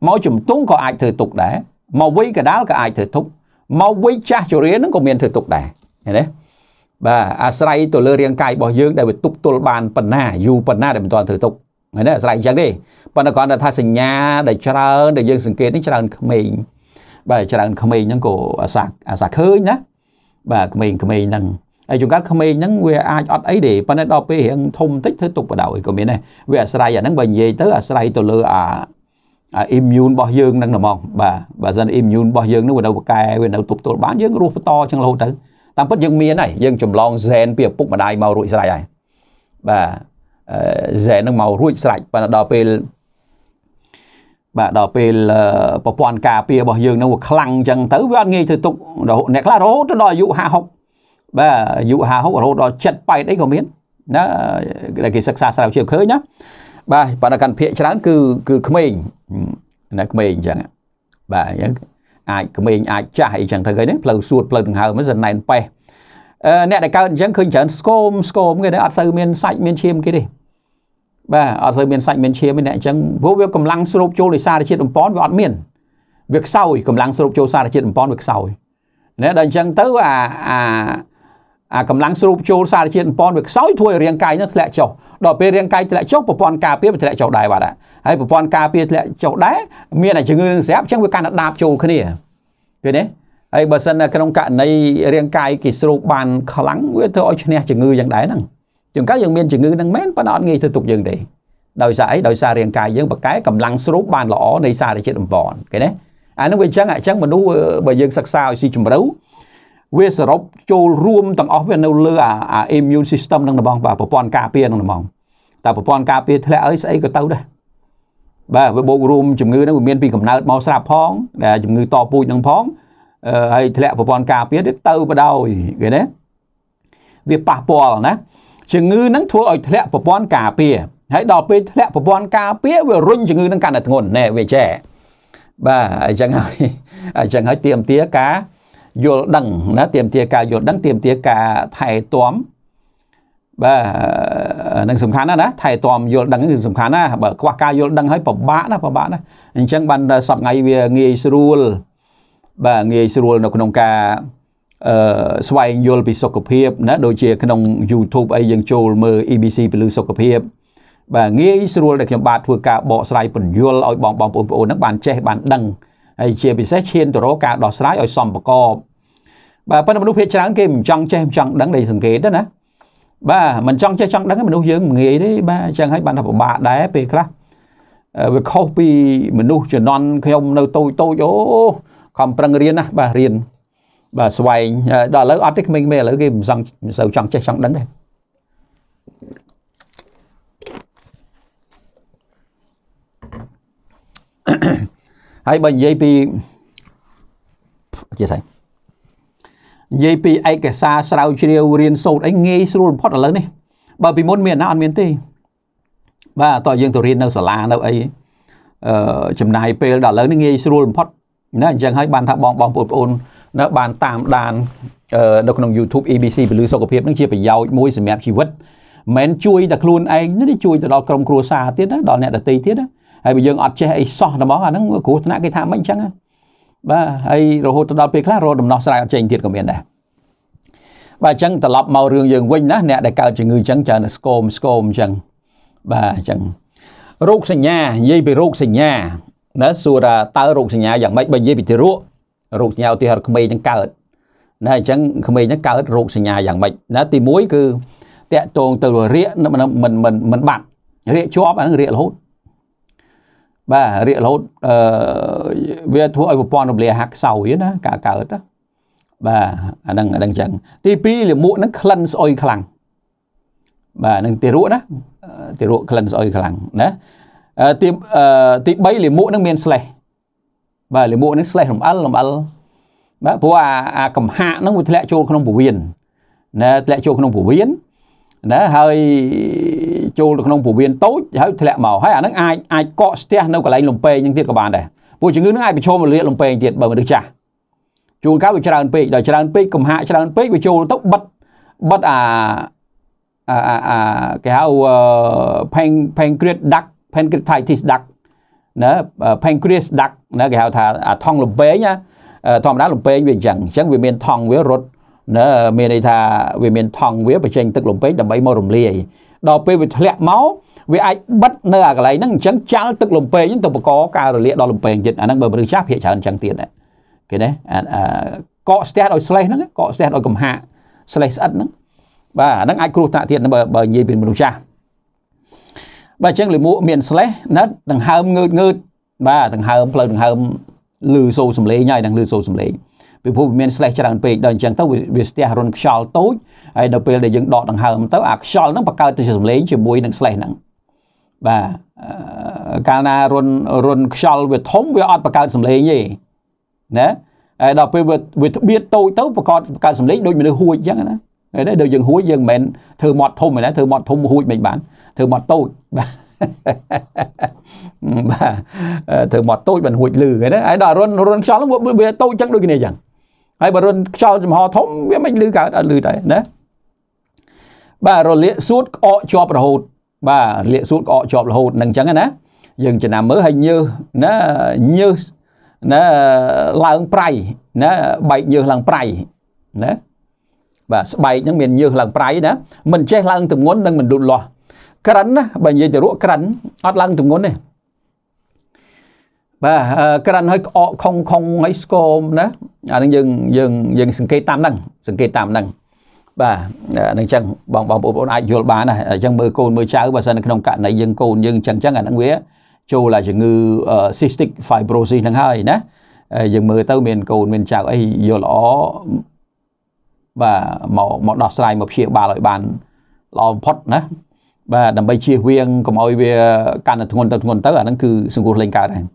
មកជំទង់ក៏អាចធ្វើទុកដែរមកវ័យកដាលក៏អាចធ្វើទុកមកវ័យចាស់ជរាហ្នឹងក៏មានធ្វើទុកដែរឃើញទេបាទអាស្រ័យទៅលើរាងកាយរបស់យើងដែលវាទប់ទល់បានប៉ុណ្ណាយូរប៉ុណ្ណាដែលមិនទាន់ធ្វើទុកហ្នឹងអាស្រ័យអញ្ចឹងទេប៉ុន្តែគ្រាន់តែថាសញ្ញាដែលច្រើនដែលយើងសង្កេតនេះច្រើនក្មេងបាទច្រើនក្មេងហ្នឹងក៏អាសាអាសាឃើញណាបាទក្មេងក្មេងហ្នឹងហើយជួនកាលក្មេងហ្នឹងវាអាចអត់អីទេប៉ុន្តែដល់ពេលរៀងធំតិចធ្វើទុកបដៅអីក៏មានដែរវាអាស្រ័យអាហ្នឹងបើនិយាយទៅអាស្រ័យទៅលើអាអា immune របស់យើងហ្នឹងហ្មងបាទបើសិន immune របស់យើងនឹងវានៅប្រកែវានៅទប់ទល់បានយើងរស់បន្តចឹងរហូតទៅតាមពិតយើងមានហើយយើងចម្លងហ្សែនពីឪពុកម្ដាយមករួចស្រេចហើយបាទហ្សែននឹងមករួចស្រេចប៉ុន្តែដល់ពេលបាទដល់ពេលប្រព័ន្ធការពាររបស់យើងនឹងវាខ្លាំងអញ្ចឹងទៅវាអត់ងាយធ្វើទុកអ្នកខ្លះរហូតទៅដល់អាយុ50បាទអាយុ50រហូតដល់7 8អីក៏មានណាដែលគេសិក្សាស្រាវជ្រាវឃើញណាបាទប៉ុន្តែកាន់ភាកច្រើនគឺគឺក្មេងណាក្មេងអញ្ចឹងបាទអញ្ចឹងអាចក្មេងអាចចាស់អីចឹងទៅគេនេះផ្លូវសួតផ្លូវដង្ហើមហ្នឹងសណែនប៉េះអ្នកដែលកើតអញ្ចឹងឃើញច្រើនស្គមស្គមគេទេអត់សូវមានសាច់មានឈាមគេទេបាទអត់សូវមានសាច់មានឈាមទេអ្នកអញ្ចឹងព្រោះវាកម្លាំងស្រូបចូលនៃសារជាតិបំពន់វាអត់មានវាខ្សោយកម្លាំងស្រូបចូលសារជាតិបំពន់វាខ្សោយណាដល់អញ្ចឹងទៅអាអាអាកម្លាំងស្រូបចូលសារជាតិអម្ពន់វាខ្សោយធ្វើឲ្យរាងកាយនឹងធ្លាក់ចុះដល់ពេលរាងកាយធ្លាក់ចុះប្រព័ន្ធការពារវាធ្លាក់ចុះដែរបាទហើយប្រព័ន្ធការពារធ្លាក់ចុះដែរមានតែជំងឺនឹងស្រាប់អញ្ចឹងវាកាន់តែដាបចូលគ្នាឃើញទេហើយបើសិនក្នុងករណីរាងកាយគេស្រូបបានខ្លាំងវាធ្វើឲ្យឈ្នះជំងឺយ៉ាងដែរហ្នឹងជាងកាយយើងមានជំងឺហ្នឹងមែនប៉ុន្តែអត់ងាយធ្វើទុកយើងទេដោយសារអីដោយសាររាងកាយយើងបកកែកម្លាំងស្រូបបានល្អនៃសារជាតិអម្ពន់ឃើញទេអានឹងវាអញ្ចឹងអញ្ចឹងមនុស្សបើយើងសិក្សាឲ្យស៊ីជម្រៅវាសរុបចូលរួមទាំងអស់វានៅលើអា immune system នឹងបងបាទប្រព័ន្ធការពារនឹងបងតែប្រព័ន្ធការពារធ្លាក់អីស្អីក៏ទៅដែរបាទវាបូករួមជំងឺនឹងវាមានពីកំណើតមកស្រាប់ផងដែលជំងឺតពូជនឹងផងហើយធ្លាក់ប្រព័ន្ធការពារទៀតទៅបដ ாய் គេណាវាប៉ះពាល់ណាជំងឺនឹងធ្វើឲ្យធ្លាក់ប្រព័ន្ធការពារហើយដល់ពេលធ្លាក់ប្រព័ន្ធការពារវារុញជំងឺនឹងកាន់តែធ្ងន់ណែវាចេះបាទអញ្ចឹងហើយអញ្ចឹងហើយទៀមទាការយល់ដឹងណាទៀមទាការយល់ដឹងទៀមទាការថែទាំបាទនឹងសំខាន់ណាស់ណាថែទាំយល់ដឹងគឺសំខាន់ណាស់បើខ្វះការយល់ដឹងហើយពិបាកណាស់ពិបាកណាស់អញ្ចឹងបានសប្ងៃវាងាយស្រួលបាទងាយស្រួលនៅក្នុងការអឺស្វែងយល់ពីសុខភាពណាដូចជាក្នុង YouTube អីយើងចូលមើល EBC ពលឺសុខភាពបាទងាយស្រួលដែលខ្ញុំបាទធ្វើការបកស្រាយពន្យល់ឲ្យបងបងប្អូនហ្នឹងបានចេះបានដឹងហើយជាពិសេសឈានទៅរកការដោះស្រាយឲ្យសមប្រកបបាទប៉ុន្តែមនុស្សភាគច្រើនគេមិនចង់ចេះមិនចង់ដឹងដែរសង្កេតណាបាទមិនចង់ចេះចង់ដឹងមនុស្សយើងងាយទេបាទអញ្ចឹងហើយបានថាពិបាកដែរពេលខ្លះវាខុសពីមនុស្សជំនាន់ខ្ញុំនៅតូចតូចអូខំប្រឹងរៀនណាបាទរៀនបាទស្វែងដល់ឥឡូវអត់ទេក្មេងៗឥឡូវគេមិនសង់មិនសូវចង់ចេះចង់ដឹងទេអហើយបើនិយាយពីជាស្អីនិយាយពីឯកសារស្រាវជ្រាវរៀនសូត្រអីងាយស្រួលបំផុតឥឡូវនេះបើពីមុន មានណាអត់មានទេបាទតោះយើងទៅរៀននៅសាលានៅអីអឺចំណាយពេលដល់ឥឡូវនេះងាយស្រួលបំផុតណាអញ្ចឹងហើយបានថាបងបងបងប្អូននៅបានតាមដាននៅក្នុង YouTube ABC ពលឺសុខភាពនឹងជាប្រយោជន៍មួយសម្រាប់ជីវិតមិនមែនជួយតែខ្លួនឯងនេះជួយទៅដល់ក្រុមគ្រួសារទៀតណាដល់អ្នកដទៃទៀតណាហើយបើយើងអត់ចេះអីសោះតែមកអាហ្នឹងគ្រោះថ្នាក់គេថាមិនអញ្ចឹងបាទហើយរហូតទៅដល់ពេលខ្លះរហូតដំណោះស្រាយអត់ចេញទៀតក៏មានដែរបាទអញ្ចឹងត្រឡប់មករឿងយើងវិញណាអ្នកដែលកើតជំងឺអញ្ចឹងច្រើនស្គមស្គមអញ្ចឹងបាទអញ្ចឹងរោគសញ្ញានិយាយពីរោគសញ្ញាណាសួរថាតើរោគសញ្ញាយ៉ាងម៉េចបើនិយាយពីទារករោគសញ្ញាឧទាហរណ៍ក្មេងនឹងកើតណាអញ្ចឹងក្មេងនឹងកើតរោគសញ្ញាយ៉ាងម៉េចណាទី1គឺតាក់ទងទៅរាកមិនមិនមិនបាត់រាកជាប់អានឹងរាករហូតបាទរៀករហូតអឺវាធ្វើឲ្យប្រព័ន្ធរំលាយអាហារខ្សោយណាកើតកើតណាបាទអាហ្នឹងអាហ្នឹងចឹងទី2លាមកហ្នឹងក្លិនស្អុយខ្លាំងបាទនឹងទារកណាទារកក្លិនស្អុយខ្លាំងណាទីទី3លាមកហ្នឹងមានស្លេះបាទលាមកហ្នឹងស្លេះរំអិលរំអិលបាទព្រោះអាអាកំហាកហ្នឹងវាធ្លាក់ចូលក្នុងពវៀនណាធ្លាក់ចូលក្នុងពវៀនណាហើយចូលទៅក្នុងពោះវៀនតូចហើយធ្លាក់មកហើយអានឹងអាចអាចកកស្ទះនៅកន្លែងលំពេងហ្នឹងទៀតក៏បានដែរពួកជំងឺនឹងអាចប្រឈមរលាកលំពេងទៀតបើមនុស្សចាស់ជួនកាលវាច្រើនពេកដល់ច្រើនពេកកំហាក់ច្រើនពេកវាចូលទៅបិទបិទអាអាអាគេហៅ pain pancreas duct pancreatitis duct ណា pancreas duct ណាគេហៅថាអាថង់លំពេងណាធម្មតាលំពេងវាអញ្ចឹងអញ្ចឹងវាមានថង់វារត់ណាមានន័យថាវាមានថង់វាបញ្ចេញទឹកលំពេងដើម្បីមករំលាយដល់ពេលវាធ្លាក់មកវាអាចបិទនៅអាកន្លែងហ្នឹងអញ្ចឹងចាល់ទឹកលំពេងហ្នឹងទៅបកការរលាកដល់លំពេងចិត្តអាហ្នឹងបើមនុស្សចាស់ភាកច្រើនអញ្ចឹងទៀតគេណាកកស្ទះឲ្យស្លេះហ្នឹងកកស្ទះឲ្យកំហាស្លេះស្អិតហ្នឹងបាទអាហ្នឹងអាចគ្រោះថ្នាក់ទៀតបើបើនិយាយពីមនុស្សចាស់បាទអញ្ចឹងលិមួកមានស្លេះណាដង្ហើមងើតងើតបាទដង្ហើមផ្លូវដង្ហើមលឺសូរសំឡេងហើយនឹងលឺសូរសំឡេងពីព្រោះវាមានស្លេសច្រើនពេកដល់អញ្ចឹងទៅវាស្ទះរុនខ្យល់តូចហើយដល់ពេលដែលយើងដកដង្ហើមទៅអាខ្យល់ហ្នឹងបង្កើតទៅជាសម្លេងជាមួយនឹងស្លេសហ្នឹងបាទកាលណារុនរុនខ្យល់វាធំវាអត់បង្កើតសម្លេងទេណាហើយដល់ពេលវាទ្បៀតតូចទៅបង្កើតបង្កើតសម្លេងដូចមនុស្សហួចអញ្ចឹងណាហើយដល់យើងហួចយើងមិនមែនធ្វើមាត់ធំទេណាធ្វើមាត់ធំហួចមិនបានធ្វើមាត់តូចបាទបាទធ្វើមាត់តូចបានហួចលឺហ្នឹងហើយដល់រុនរុនខ្យល់វាតូចចឹងដូចគ្នាចឹងហើយបើរន្ធខ្យល់ចំហធំវាមិនលឺកើតអត់លឺតែណាបាទរលាកសួតក្អកជាប់រហូត បាទរលាកសួតក្អកជាប់រហូតនឹងអញ្ចឹងណាយើងចំណាំមើលហើយញើសណាញើសណាឡើងប្រៃណាបែកញើសឡើងប្រៃណាបាទស្បែកហ្នឹងមានញើសឡើងប្រៃណាមិនចេះឡើងទម្ងន់និងមិនលូតលាស់ក្រិនណាបើនិយាយទៅរក់ក្រិនអត់ឡើងទម្ងន់ទេបាទក្រាន់ហើយក្អកខុងខុងហើយស្គមណាអានឹងយើងយើងយើងសង្កេតតាមហ្នឹងសង្កេតតាមហ្នឹងបាទនឹងចឹងបងបងប្អូនអាចយល់បានណាអញ្ចឹងមើលកូនមើលចៅបើសិនក្នុងករណីយើងកូនយើងចឹងចឹងអាហ្នឹងវាចូលតែជំងឺ cystic fibrosis ហ្នឹងហើយណាយើងមើលទៅមានកូនមានចៅអីយល់ល្អបាទមកមកដោះស្រាយមកព្យាបាលឲ្យបានល្អបំផុតណាបាទដើម្បីជៀសវាងកុំឲ្យវាកាន់តែធ្ងន់ទៅធ្ងន់ទៅអាហ្នឹងគឺសង្គ្រោះលែងកើតហើយ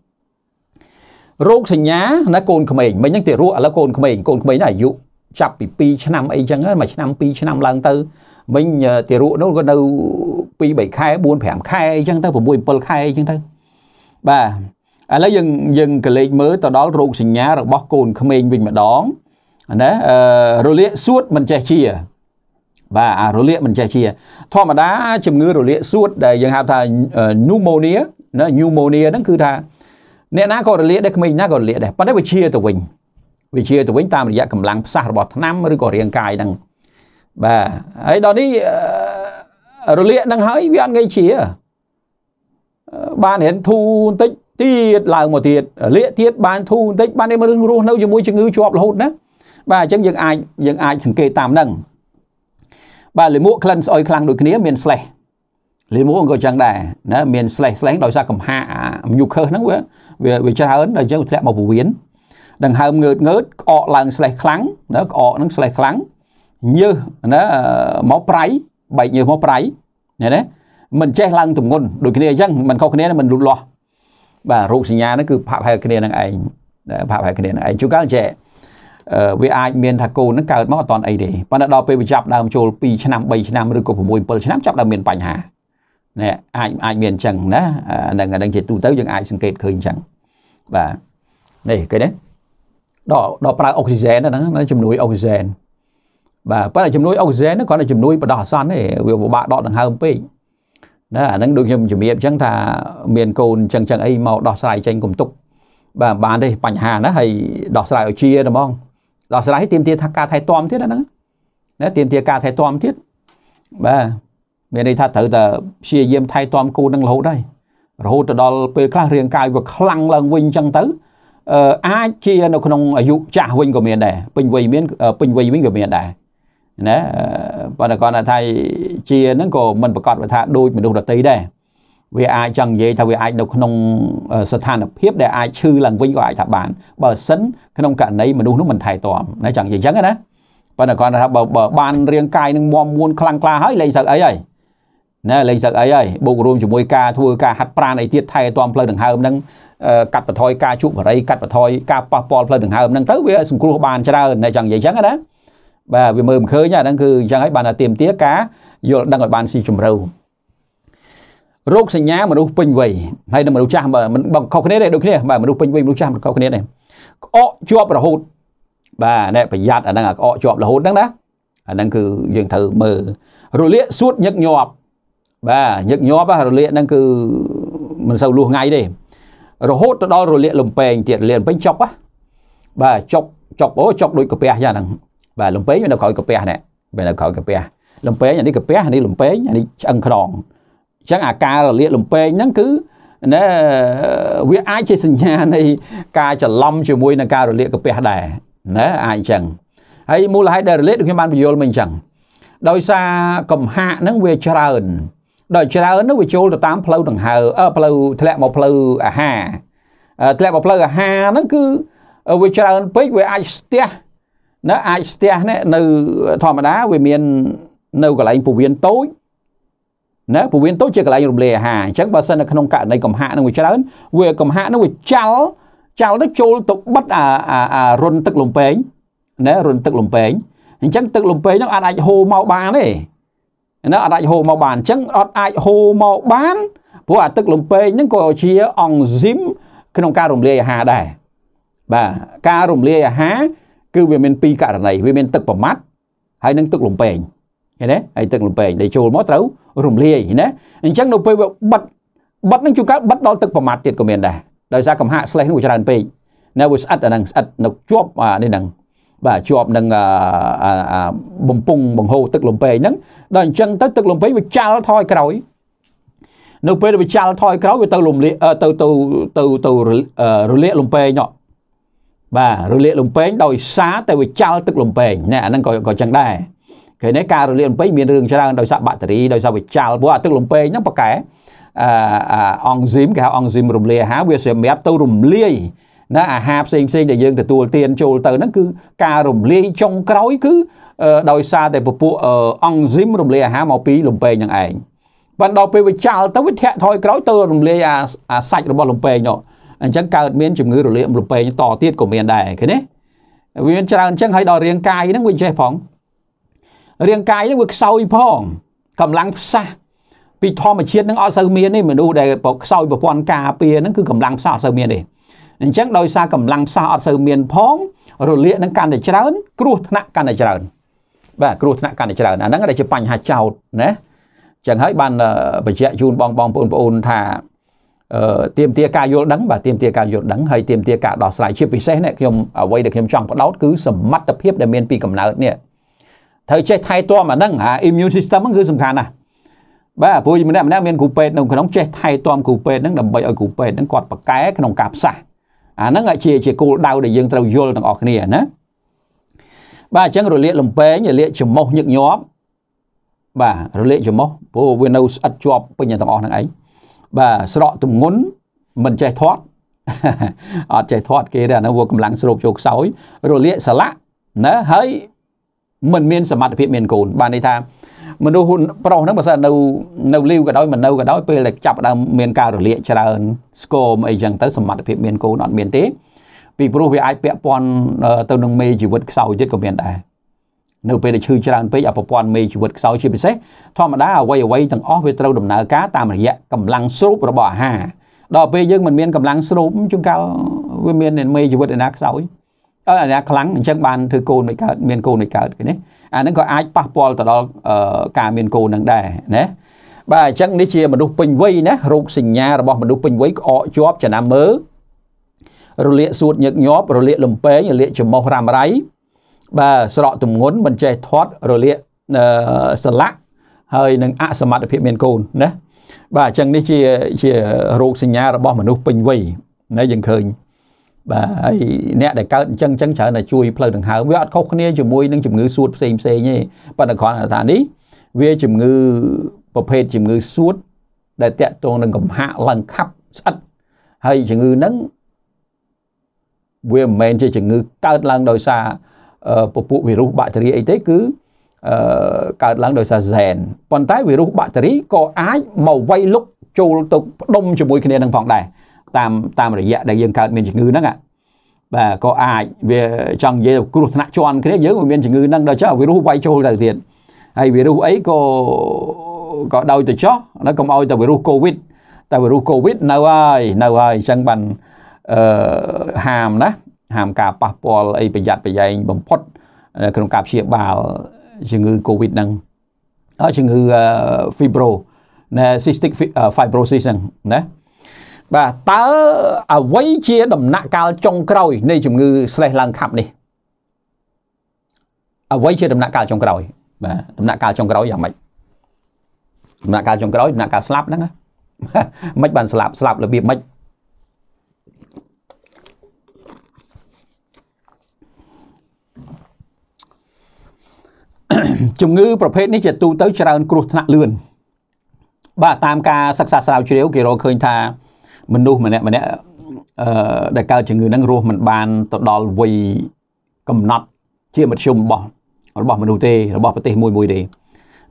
រោគសញ្ញាណាកូនក្មេងមិញហ្នឹងទីរស់ឥឡូវកូនក្មេងកូនក្មេងហ្នឹងអាយុចាប់ពី2ឆ្នាំអីចឹងមួយឆ្នាំ2ឆ្នាំឡើងទៅមិញទីរក់នោះក៏នៅ2 3ខែ4 5ខែអីចឹងទៅ6 7ខែអីចឹងទៅបាទឥឡូវយើងយើងកលេចមើលទៅដល់រោគសញ្ញារបស់កូនក្មេងវិញម្ដងណារលាកសួតមិនចេះជា បាទអារលាកមិនចេះជា ធម្មតាជំងឺរលាកសួតដែលយើងហៅថា pneumonia ណា pneumonia ហ្នឹងគឺថាអ្នកណាក៏រលាកដែរក្មេងណាក៏រលាកដែរប៉ុន្តែវាជាទៅវិញវាជាទៅវិញតាមរយៈកម្លាំងផ្សះរបស់ថ្នាំឬក៏រាងកាយហ្នឹងបាទហើយដល់នេះរលាកហ្នឹងហើយវាអត់ងាយជាបានរៀនធូរបន្តិចទៀតឡើងមកទៀតលាកទៀតបានធូរបន្តិចបានរឿងរស់នៅជាមួយជំងឺជាប់រហូតណាបាទអញ្ចឹងយើងអាចយើងអាចសង្កេតតាមហ្នឹងបាទលាមកក្លិនស្អុយខ្លាំងដូចគ្នា មាន slash លាមកក៏ចឹងដែរណាមាន slash slash ដោយសារកំហាញូខើសហ្នឹងវាវាច្រើនដល់អញ្ចឹងវាធ្លាក់មកពវៀនដង្ហើមងើតងើតក្អកឡើងស្លេះខ្លាំងណាក្អកហ្នឹងស្លេះខ្លាំងញើសណាមកប្រៃបែកញើសមកប្រៃណាណាមិនចេះឡើងទម្ងន់ដូចគ្នាអញ្ចឹងមិនខុសគ្នាមិនលូតលាស់បាទរោគសញ្ញាហ្នឹងគឺផាក់ផែគ្នានឹងឯងផាក់ផែគ្នានឹងឯងជួនកាលចេះវាអាចមានថាកូននឹងកើតមកអត់តអីទេប៉ុន្តែដល់ពេលវាចាប់ដើមចូល2ឆ្នាំ3ឆ្នាំឬក៏6 7ឆ្នាំចាប់ដើមមានបញ្ហានេះអាចអាចមានអញ្ចឹងណាហ្នឹងហ្នឹងជាទូទៅយើងអាចសង្កេតឃើញអញ្ចឹងបាទនេះឃើញទេដល់ដល់ប្រើអុកស៊ីហ្សែនហ្នឹងជំនួយអុកស៊ីហ្សែនបាទប៉ុន្តែជំនួយអុកស៊ីហ្សែនហ្នឹងគ្រាន់តែជំនួយបដោះអាសន្នទេវាពិបាកដកដង្ហើមពេកណាអាហ្នឹងដូចខ្ញុំជំរាបអញ្ចឹងថាមានកូនអញ្ចឹងអញ្ចឹងអីមកដោះស្រាយចេញកុំទុកបាទបានទេបញ្ហាណាហើយដោះស្រាយឲ្យជាហ្មងដោះស្រាយឲ្យទៀមទាថាការថែទាំទៀតហ្នឹងណាទៀមទាការថែទាំទៀតបាទមានន័យថាត្រូវតែព្យាយាមថែទាំគោនឹងរហូតដែររហូតទៅដល់ពេលខ្លះរាងកាយវាខ្លាំងឡើងវិញអញ្ចឹងទៅអាចជានៅក្នុងអាយុចាស់វិញក៏មានដែរពេញវ័យមានពេញវ័យវិញក៏មានដែរណាប៉ុន្តែគាត់ថាជាហ្នឹងក៏មិនប្រកាសថាដូចមនុស្សដតីដែរវាអាចចង់និយាយថាវាអាចនៅក្នុងស្ថានភាពដែលអាចឈឺឡើងវិញក៏អាចថាបានបើមិនក្នុងករណីមនុស្សនោះមិនថែទាំណាចង់និយាយអញ្ចឹងណាប៉ុន្តែគាត់ថាបើបានរាងកាយនឹងមមមួនខ្លាំងក្លាហើយលែងសឹកអីហើយណាលេងសឹកអីហើយបូករួមជាមួយការធ្វើការហាត់ប្រាណអីទៀតថែទាំផ្លូវដង្ហើមហ្នឹងកាត់បន្ថយការជក់បរិយកាត់បន្ថយការប៉ះពាល់ផ្លូវដង្ហើមហ្នឹងទៅវាសង្គ្រោះបានច្រើនតែចង់និយាយអញ្ចឹងណាបាទវាមើលមិនឃើញហ្នឹងគឺអញ្ចឹងហើយបានតែទៀមទាការយល់ដឹងឲ្យបានស៊ីជម្រៅរោគសញ្ញាមនុស្សពេញវ័យហើយនឹងមនុស្សចាស់មិនបង្ខុសគ្នាទេដូចគ្នាបាទមនុស្សពេញវ័យមនុស្សចាស់មិនខុសគ្នាទេក្អកជាប់រហូតបាទអ្នកប្រយ័ត្នអាហ្នឹងអាក្អកជាប់រហូតហ្នឹងណាអាហ្នឹងគឺយើងត្រូវមើលរលាកសួតញឹកញាប់បាទញឹកញាប់រលាកហ្នឹងគឺមិនសូវលួសថ្ងៃទេរហូតទៅដល់រលាកលំពេងទៀតលាកលំពេងចុកបាទចុកចុកអូចុកដូចកាពះយ៉ាងហ្នឹងបាទលំពេងវានៅក្រោយកាពះនេះវានៅក្រោយកាពះលំពេងអានេះកាពះអានេះលំពេងអានេះឆ្អឹងខ្នងអញ្ចឹងអាការរលាកលំពេងហ្នឹងគឺណាវាអាចជាសញ្ញានៃការច្រឡំជាមួយនឹងការរលាកកាពះដែរណាអាចអញ្ចឹងហើយមូលហេតុដែលរលាកដូចខ្ញុំបានបញ្យល់មិញអញ្ចឹងដោយសារកំហាកហ្នឹងវាច្រើនដោយច្រើននោះវាចូលទៅតាមផ្លូវដង្ហើផ្លូវធ្លាក់មកផ្លូវអាហារធ្លាក់មកផ្លូវអាហារហ្នឹងគឺវាច្រើនពេកវាអាចស្ទះណាអាចស្ទះនេះនៅធម្មតាវាមាននៅកន្លែងពវៀនតូចណាពវៀនតូចជាកន្លែងរំលាយអាហារអញ្ចឹងបើសិននៅក្នុងករណីកំហាក់នឹងវាច្រើនវាកំហាក់នឹងវាចាល់ចាល់ទៅចូលទៅបិទអាអារុនទឹកលំពេងណារុនទឹកលំពេងអញ្ចឹងទឹកលំពេងនឹងអាចហូរមកបានទេណាអត់អាចហូរមកបានអញ្ចឹងអត់អាចហូរមកបានព្រោះអាទឹកលំពេងហ្នឹងក៏ជាអង់ស៊ីមក្នុងការរំលាយអាហារដែរបាទការរំលាយអាហារគឺវាមានពីរករណីវាមានទឹកប្រមាត់ហើយនឹងទឹកលំពេងឃើញទេហើយទឹកលំពេងដែលចូលមកត្រូវរំលាយណាអញ្ចឹងនៅពេលវាបិទបិទនឹងជួនកាលបិទដល់ទឹកប្រមាត់ទៀតក៏មានដែរដោយសារកំហាក់ស្លេះនោះច្រើនពេកនៅវាស្អិតអាហ្នឹងស្អិតនៅជាប់នេះហ្នឹងបាទជាប់នឹងបំពង់បង្ហូរទឹកលំពេងហ្នឹងដល់អញ្ចឹងទៅទឹកលំពេងវាចាល់ថយក្រោយនៅពេលវាចាល់ថយក្រោយវាទៅលំលាកទៅទៅទៅទៅរលាកលំពេងណោះបាទរលាកលំពេងដោយសារតែវាចាល់ទឹកលំពេងណែអាហ្នឹងក៏ក៏ចឹងដែរគេនេះការរលាកលំពេងមានរឿងច្រើនដោយសារបាក់តេរីដោយសារវាចាល់ព្រោះអាទឹកលំពេងហ្នឹងប៉កែអឺអង់ស៊ីមគេហៅអង់ស៊ីមរំលាយអាហារវាសម្រាប់ទៅរំលាយណាអាហារផ្សេងផ្សេងដែលយើងទទួលទានចូលទៅហ្នឹងគឺការរំលាយចុងក្រោយគឺដោយសារតែពពួកអង់ស៊ីមរំលាយអាហារមកពីលំពេងហ្នឹងឯងបានដល់ពេលវាចាល់ទៅវាធាក់ថយក្រោយទៅរំលាយអាអាសាច់របស់លំពេងនោះអញ្ចឹងកើតមានជំងឺរលាកលំពេងតទៀតក៏មានដែរឃើញទេវាមានច្រើនអញ្ចឹងហើយដល់រាងកាយហ្នឹងវាចេះផងរាងកាយហ្នឹងវាខ្សោយផងកម្លាំងផ្សះពីធម្មជាតិហ្នឹងអត់សូវមានទេមនុស្សដែលខ្សោយប្រព័ន្ធការពារហ្នឹងគឺកម្លាំងផ្សះអត់សូវមានទេអញ្ចឹងដោយសារកម្លាំងផ្សះអត់សូវមានផង រលាកនឹងកាន់តែច្រើន គ្រោះថ្នាក់កាន់តែច្រើន បាទគ្រោះថ្នាក់កាន់តែច្រើនអាហ្នឹងដែលជាបញ្ហាចោតណាចឹងហើយបានបញ្ជាក់ជូនបងបងបងប្អូនថាទៀមទាការយល់ដឹងបាទទៀមទាការយល់ដឹងហើយទៀមទាការដោះស្រាយជាពិសេសនេះខ្ញុំអ្វីដែលខ្ញុំចង់បដោតគឺសមត្ថភាពដែលមានពីកំណើតនេះត្រូវចេះថែទាំអាហ្នឹងអា immune system ហ្នឹងគឺសំខាន់ណាស់បាទព្រោះម្នាក់ម្នាក់មានគ្រូពេទ្យនៅក្នុងចេះថែទាំគ្រូពេទ្យហ្នឹងដើម្បីឲ្យគ្រូពេទ្យហ្នឹងគាត់ប្រកែក្នុងការផ្សះអាហ្នឹងជាជាគោលដៅដែលយើងត្រូវយល់ទាំងអស់គ្នាណាបាទអញ្ចឹងរលាកលំពេងរលាកច្រមុះញឹកញាប់បាទរលាកច្រមុះព្រោះវានៅស្អិតជាប់ពេញទាំងអស់ហ្នឹងឯងបាទស្រកទម្ងន់មិនចេះធាត់អត់ចេះធាត់គេទេអានោះវាកម្លាំងស្រូបចូលខ្សោយរលាកសលាក់ណាហើយមិនមានសមត្ថភាពមានកូនបានន័យថាមនុស្សប្រុសហ្នឹងបើសិននៅនៅលីវក៏ដោយមិននៅក៏ដោយពេលតែចាប់ដើមមានការរលាក ច្រើនស្គមអីចឹងទៅសមត្ថភាពមានកូនអត់មានទេ ពីព្រោះវាអាចពាក់ព័ន្ធទៅនឹងមេជីវិតខ្សោយទៀតក៏មានដែរនៅពេលដែលឈឺច្រើនពេកអាប្រព័ន្ធមេជីវិតខ្សោយជាពិសេសធម្មតាអ្វីអ្វីទាំងអស់វាត្រូវដំណើរការតាមរយៈកម្លាំងស្រូបរបស់អាហារដល់ពេលយើងមិនមានកម្លាំងស្រូបជួនកាលវាមានមេជីវិតឯណាខ្សោយអានេះខ្លាំងអញ្ចឹងបានធ្វើកូនមិនកើតមានកូនមិនកើតគេនេះអាហ្នឹងក៏អាចប៉ះពាល់ទៅដល់ការមានកូននឹងដែរណាបាទអញ្ចឹងនេះជាមនុស្សពេញវ័យណារោគសញ្ញារបស់មនុស្សពេញវ័យក្អកជាប់ចំណាំមើលរលាកសួតញឹកញាប់រលាកលំពេងរលាកច្មោះរ៉ាំរៃបាទស្រកទម្ងន់មិនចេះធាត់រលាកសលាក់ហើយនឹងអសមត្ថភាពមានកូនណាបាទអញ្ចឹងនេះជាជារោគសញ្ញារបស់មនុស្សពេញវ័យណាយើងឃើញបាទហើយអ្នកដែលកើតអញ្ចឹងអញ្ចឹងច្រើនតែជួយផ្លូវដង្ហើមវាអត់ខុសគ្នាជាមួយនឹងជំងឺសួតផ្សេងផ្សេងទេប៉ុន្តែគ្រាន់តែថានេះវាជំងឺប្រភេទជំងឺសួត ដែលតាក់ទងនឹងកំហាក់ឡើងខាប់ស្អិតហើយជំងឺហ្នឹងវាមិនមែនជាជំងឺកើតឡើងដោយសារពពួកវីរុសបាក់តេរីអីទេគឺកើតឡើងដោយសារហ្សែនប៉ុន្តែវីរុសបាក់តេរីក៏អាចមកវាយលុកចូលទៅផ្ដុំជាមួយគ្នានឹងផងដែរតាមតាមរយៈដែលយើងកើតមានជំងឺហ្នឹងបាទក៏អាចវាចង់និយាយគ្រោះថ្នាក់ជន់គ្នាយើងមានជំងឺហ្នឹងដល់ចុះវីរុសវាយចូលទៅទៀតហើយវីរុសអីក៏ក៏ដោយទៅចុះនៅកុំឲ្យតែវីរុសកូវីដតែវីរុសកូវីដនៅហើយនៅហើយអញ្ចឹងបានអឺហាមណាហាមការប៉ះពាល់អីប្រយ័ត្នប្រយែងបំផុតក្នុងការព្យាបាលជំងឺ Covid ហ្នឹងហើយជំងឺ Fibro ណា cystic fibrosis ហ្នឹងណាបាទតើអ្វីជា ដំណាក់កាលចុងក្រោយនៃជំងឺស្រេសឡើងខាប់នេះអ្វីជា ដំណាក់កាលចុងក្រោយបាទដំណាក់កាលចុងក្រោយយ៉ាងម៉េចដំណាក់កាលចុងក្រោយដំណាក់កាលស្លាប់ហ្នឹងណាមិនបានស្លាប់ស្លាប់របៀបមិនជំងឺប្រភេទនេះជាទូទៅ ច្រើន គ្រោះថ្នាក់លឿនបាទតាមការសិក្សាស្រាវជ្រាវគេរកឃើញថាមនុស្សម្នាក់ម្នាក់អឺដែលកើតជំងឺហ្នឹងរស់មិនបានទៅដល់វ័យកំណត់ជាមធ្យមរបស់របស់មនុស្សទេរបស់ប្រទេសមួយមួយទេ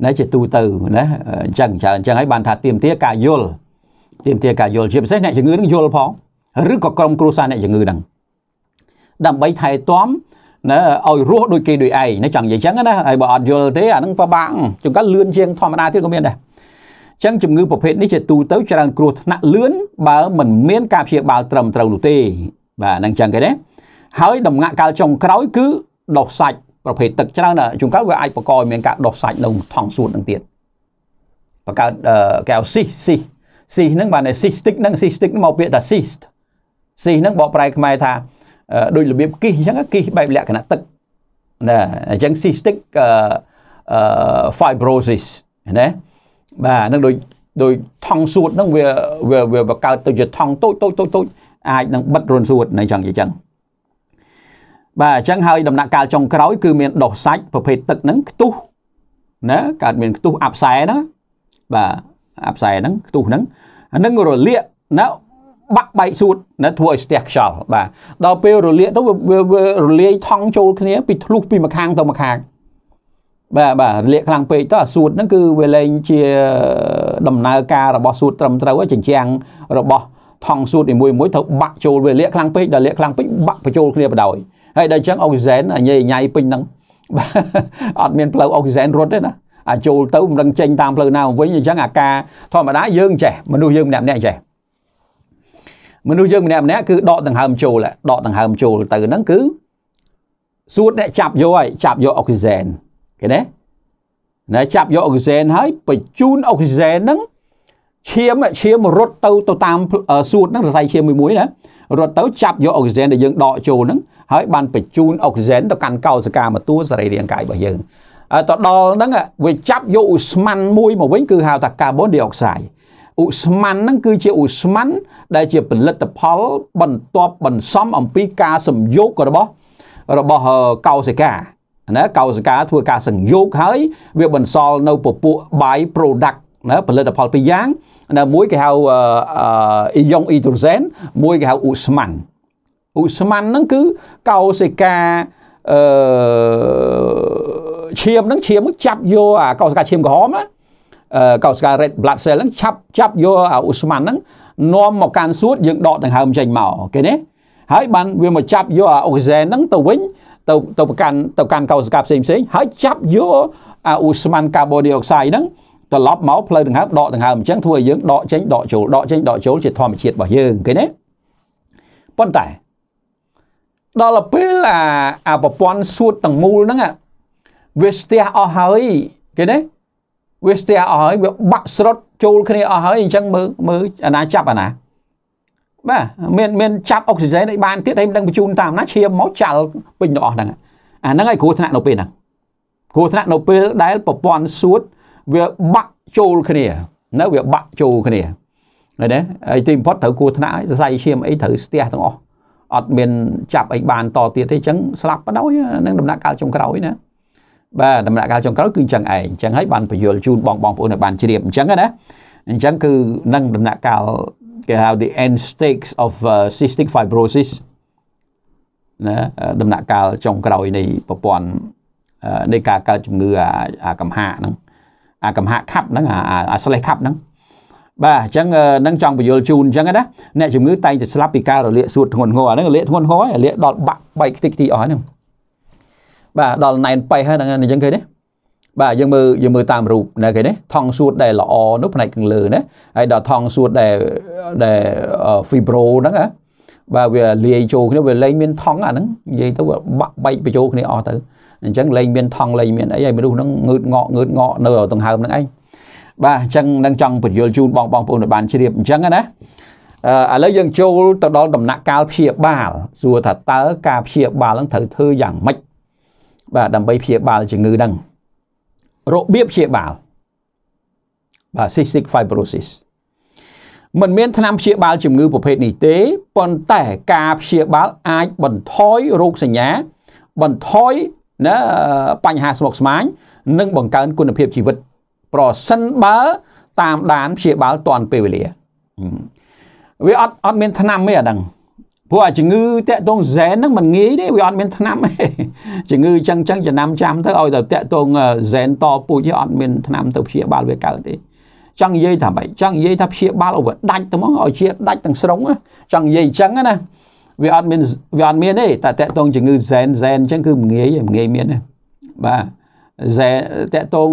ណាជាទូទៅណាអញ្ចឹងច្រើនអញ្ចឹងហើយបានថាទៀមទាការយល់ទៀមទាការយល់ជាពិសេសអ្នកជំងឺនឹងយល់ផងឬក៏ក្រុមគ្រួសារអ្នកជំងឺនឹងដើម្បីថែទាំណាឲ្យរស់ដូចគេដូចឯងណាចង់និយាយអញ្ចឹងណាហើយបើអត់យល់ទេអានឹងពិបាកចង្កលលឿនជាងធម្មតាទៀតក៏មានដែរចឹងជំងឺប្រភេទនេះជាទូទៅច្រើនគ្រោះថ្នាក់លឿនបើមិនមាន ការព្យាបាលត្រឹមត្រូវនោះទេ បាទហ្នឹងចឹងគេណាហើយដំណាក់កាលចុងក្រោយ គឺដុសសាច់ប្រភេទទឹកច្រើនជួនកាលវាអាចបង្កឲ្យមានការដុសសាច់នៅថង់សួតហ្នឹងទៀតបង្កើតកែវស៊ីសស៊ីសស៊ីសហ្នឹងបាទស៊ីស្ទិកហ្នឹងស៊ីស្ទិកមកពាក្យថាស៊ីសស៊ីសហ្នឹងបកប្រែខ្មែរថាដូចរបៀបគិះអញ្ចឹងគិះបែបលក្ខណៈទឹកណាអញ្ចឹងស៊ីស្ទិកអឺ fibrosis ណាបាទនឹងដូចដោយថង់សួតហ្នឹងវាវាបង្កើតទៅជាថង់តូចតូចតូចតូចអាចនឹងបិទរុនសួតហ្នឹងចឹងជាចឹងបាទអញ្ចឹងហើយដំណាក់កាលចុងក្រោយ គឺមានដុសសាច់ប្រភេទទឹកហ្នឹងខ្ទុះណាកើតមានខ្ទុះអាប់ខ្សែណាបាទអាប់ខ្សែហ្នឹងខ្ទុះហ្នឹងនឹងរលាកណាបាក់បែកសួតណាធ្វើឲ្យស្ទះខ្យល់បាទដល់ពេលរលាកទៅវារលាយថង់ចូលគ្នាពីធ្លុះពីម្ខាងទៅម្ខាងបាទបាទរលាកខ្លាំងពេកទៅអាសួតហ្នឹងគឺវាលែងជាដំណើរការរបស់សួតត្រឹមត្រូវហើយចិញ្ចាំងរបស់ថងសួតនីមួយមួយត្រូវបាក់ចូលវាលាកខ្លាំងពេកដល់លាកខ្លាំងពេកបាក់បញ្ចូលគ្នាបណ្ដោយហើយដល់អញ្ចឹងអុកស៊ីហ្សែនញ៉ៃញ៉ៃពេញហ្នឹងអត់មានផ្លូវអុកស៊ីហ្សែនរត់ទេណាអាចចូលទៅមិនដឹងចេញតាមផ្លូវណាមកវិញអញ្ចឹងអាការធម្មតាយើងចេះមនុស្សយើងម្នាក់ម្នាក់ចេះមនុស្សយើងម្នាក់ម្នាក់គឺដកដង្ហើមចូលដកដង្ហើមចូលទៅហ្នឹងគឺសួតអ្នកចាប់យកហើយចាប់យកអុកស៊ីហ្សែនគេណាណាចាប់យកអុកស៊ីហ្សែនហើយបញ្ជូនអុកស៊ីហ្សែនហ្នឹងឈាមឈាមរត់ទៅទៅតាមសួតហ្នឹងសរសៃឈាមមួយមួយណារត់ទៅចាប់យកអុកស៊ីហ្សែនដែលយើងដកចូលហ្នឹងហើយបានបញ្ជូនអុកស៊ីហ្សែនទៅកាន់កោសិកាមកតួសរីរាង្គកាយរបស់យើងហើយទៅដល់ហ្នឹងវាចាប់យកឧស្ម័នមួយមកវិញគឺហៅថាកាបូនឌីអុកសាយឧស្ម័នហ្នឹងគឺជាឧស្ម័នដែលជាផលិតផលបន្ទាប់បន្សំអំពីការសម្យោគរបស់របស់កោសិកាណាកោសិកាធ្វើការសង្យោគហើយវាបន្សល់នៅពពួកបាយ product ណាផលិតផលពីរយ៉ាងណាមួយគេហៅអ៊ីយ៉ុងអ៊ីទ្រូសែនមួយគេហៅអ៊ូស្មាន់អ៊ូស្មាន់ហ្នឹងគឺកោសិកាអឺឈាមហ្នឹងឈាមចាប់យកអាកោសិកាឈាមក្រហមណាកោសិកា red blood cell ហ្នឹងចាប់ចាប់យកអាអ៊ូស្មាន់ហ្នឹងនាំមកកាន់សួតយើងដកដង្ហើមចេញមកគេណាហើយបានវាមកចាប់យកអាអុកស៊ីសែនហ្នឹងទៅវិញទៅទៅប្រកាន់ទៅកាន់កោសិកាផ្សេងផ្សេងហើយចាប់យកអាអ៊ូស្មានកាបូឌីអុកសាយហ្នឹងត្រឡប់មកផ្លូវដង្ហើមដកដង្ហើមអញ្ចឹងធ្វើឲ្យយើងដកចេញដកចូលដកចេញដកចូលជាធម្មជាតិរបស់យើងឃើញទេប៉ុន្តែដល់ពេលអាអាប្រព័ន្ធសួតទាំងមូលហ្នឹងវាស្ទះអស់ហើយឃើញទេវាស្ទះអស់ហើយវាបាក់ស្រុតចូលគ្នាអស់ហើយអញ្ចឹងមើលមើលអាណាចាប់អាណាបាទមានមានចាប់អុកស៊ីសែនឲ្យបានទៀតហើយមិនដឹងបញ្ជូនតាមណាឈាមមកចាល់ពេញទាំងអស់ហ្នឹងអាហ្នឹងឲ្យគ្រោះថ្នាក់នៅពេលហ្នឹងគ្រោះថ្នាក់នៅពេលដែលប្រព័ន្ធសួតវាបាក់ចូលគ្នានៅវាបាក់ចូលគ្នាឃើញទេហើយទីបំផុតត្រូវគួរថ្នាក់ឲ្យសរសៃឈាមអីត្រូវស្ទះទាំងអស់អត់មានចាប់អីបានតទៀតទេអញ្ចឹងស្លាប់បដោយនឹងដំណាក់កាលចុងក្រោយណាបាទដំណាក់កាលចុងក្រោយគឺអញ្ចឹងឯងអញ្ចឹងហើយបានពយល់ជូនបងបងប្អូនឲ្យបានជ្រាបអញ្ចឹងណាអញ្ចឹងគឺនឹងដំណាក់កាលគេហៅ the end stakes of uh, cystic fibrosis ណាដំណាក់កាលចុងក្រោយនៃប្រព័ន្ធនៃការកើតជំងឺអាកំហាហ្នឹងអាកំហាខាប់ហ្នឹងអាស្លេះខាប់ហ្នឹងបាទអញ្ចឹងនឹងចង់បញ្យលជូនអញ្ចឹងណាអ្នកជំងឺតែងតែស្លាប់ពីការរលាក សួតធ្ងន់ធ្ងរអាហ្នឹងរលាកធ្ងន់ធ្ងរហើយរលាកដល់បាក់បែកខ្ទេចខ្ទីអស់ហ្នឹងបាទដល់ណែនប៉ៃហើយហ្នឹងអញ្ចឹងគេនេះបាទយើងមើលយើងមើលតាមរូបណាគេនេះថងសួតដែលល្អនោះផ្នែកខាងលើណាហើយដល់ថងសួតដែលដែល fibro ហ្នឹងណាបាទវាលាយចូលគ្នាវាលែងមានថងអាហ្នឹងនិយាយទៅវាបាក់បែកបញ្ចូលគ្នាអស់ទៅអញ្ចឹងលែងមានថងលែងមានអីហើយមនុស្សហ្នឹងងើតងក់ងើតងក់នៅដង្ហើមហ្នឹងឯងបាទអញ្ចឹងនឹងចង់ពន្យល់ជូនបងបងប្អូនឲ្យបានជ្រាបអញ្ចឹងណាឥឡូវយើងចូលទៅដល់ដំណាក់កាលព្យាបាលសួរថាតើការព្យាបាលហ្នឹងត្រូវធ្វើយ៉ាងម៉េចបាទដើម្បីព្យាបាលជំងឺហ្នឹងរបៀបព្យាបាលបាទ cystic fibrosis มันមានថ្នាំព្យាបាលជំងឺប្រភេទនេះទេប៉ុន្តែការព្យាបាលអាចបន្ថយរោគសញ្ញា បន្ថយណាបញ្ហាស្មុគស្មាញនិងបង្កើន គុណភាពជីវិត ប្រសិនបើតាមដានព្យាបាលទាន់ពេលវេលាវាអត់អត់មានថ្នាំទេអាហ្នឹងព្រោះអាជំងឺតាក់ទងហ្សែនហ្នឹងมันងាយទេវាអត់មានថ្នាំទេជំងឺចឹងចឹងចំណាំចាំទៅឲ្យតែតាក់ទងហ្សែនតពូជអត់មានថ្នាំទៅព្យាបាលវាកើតទេចង់និយាយថាម៉េចចង់និយាយថាព្យាបាលឲ្យដាច់ទៅមកឲ្យជាដាច់ទាំងស្រុងចង់និយាយចឹងណាវាអត់មានវាអត់មានទេតែតាក់ទងជំងឺហ្សែនហ្សែនចឹងគឺងាយងាយមានទេបាទហ្សែនតាក់ទង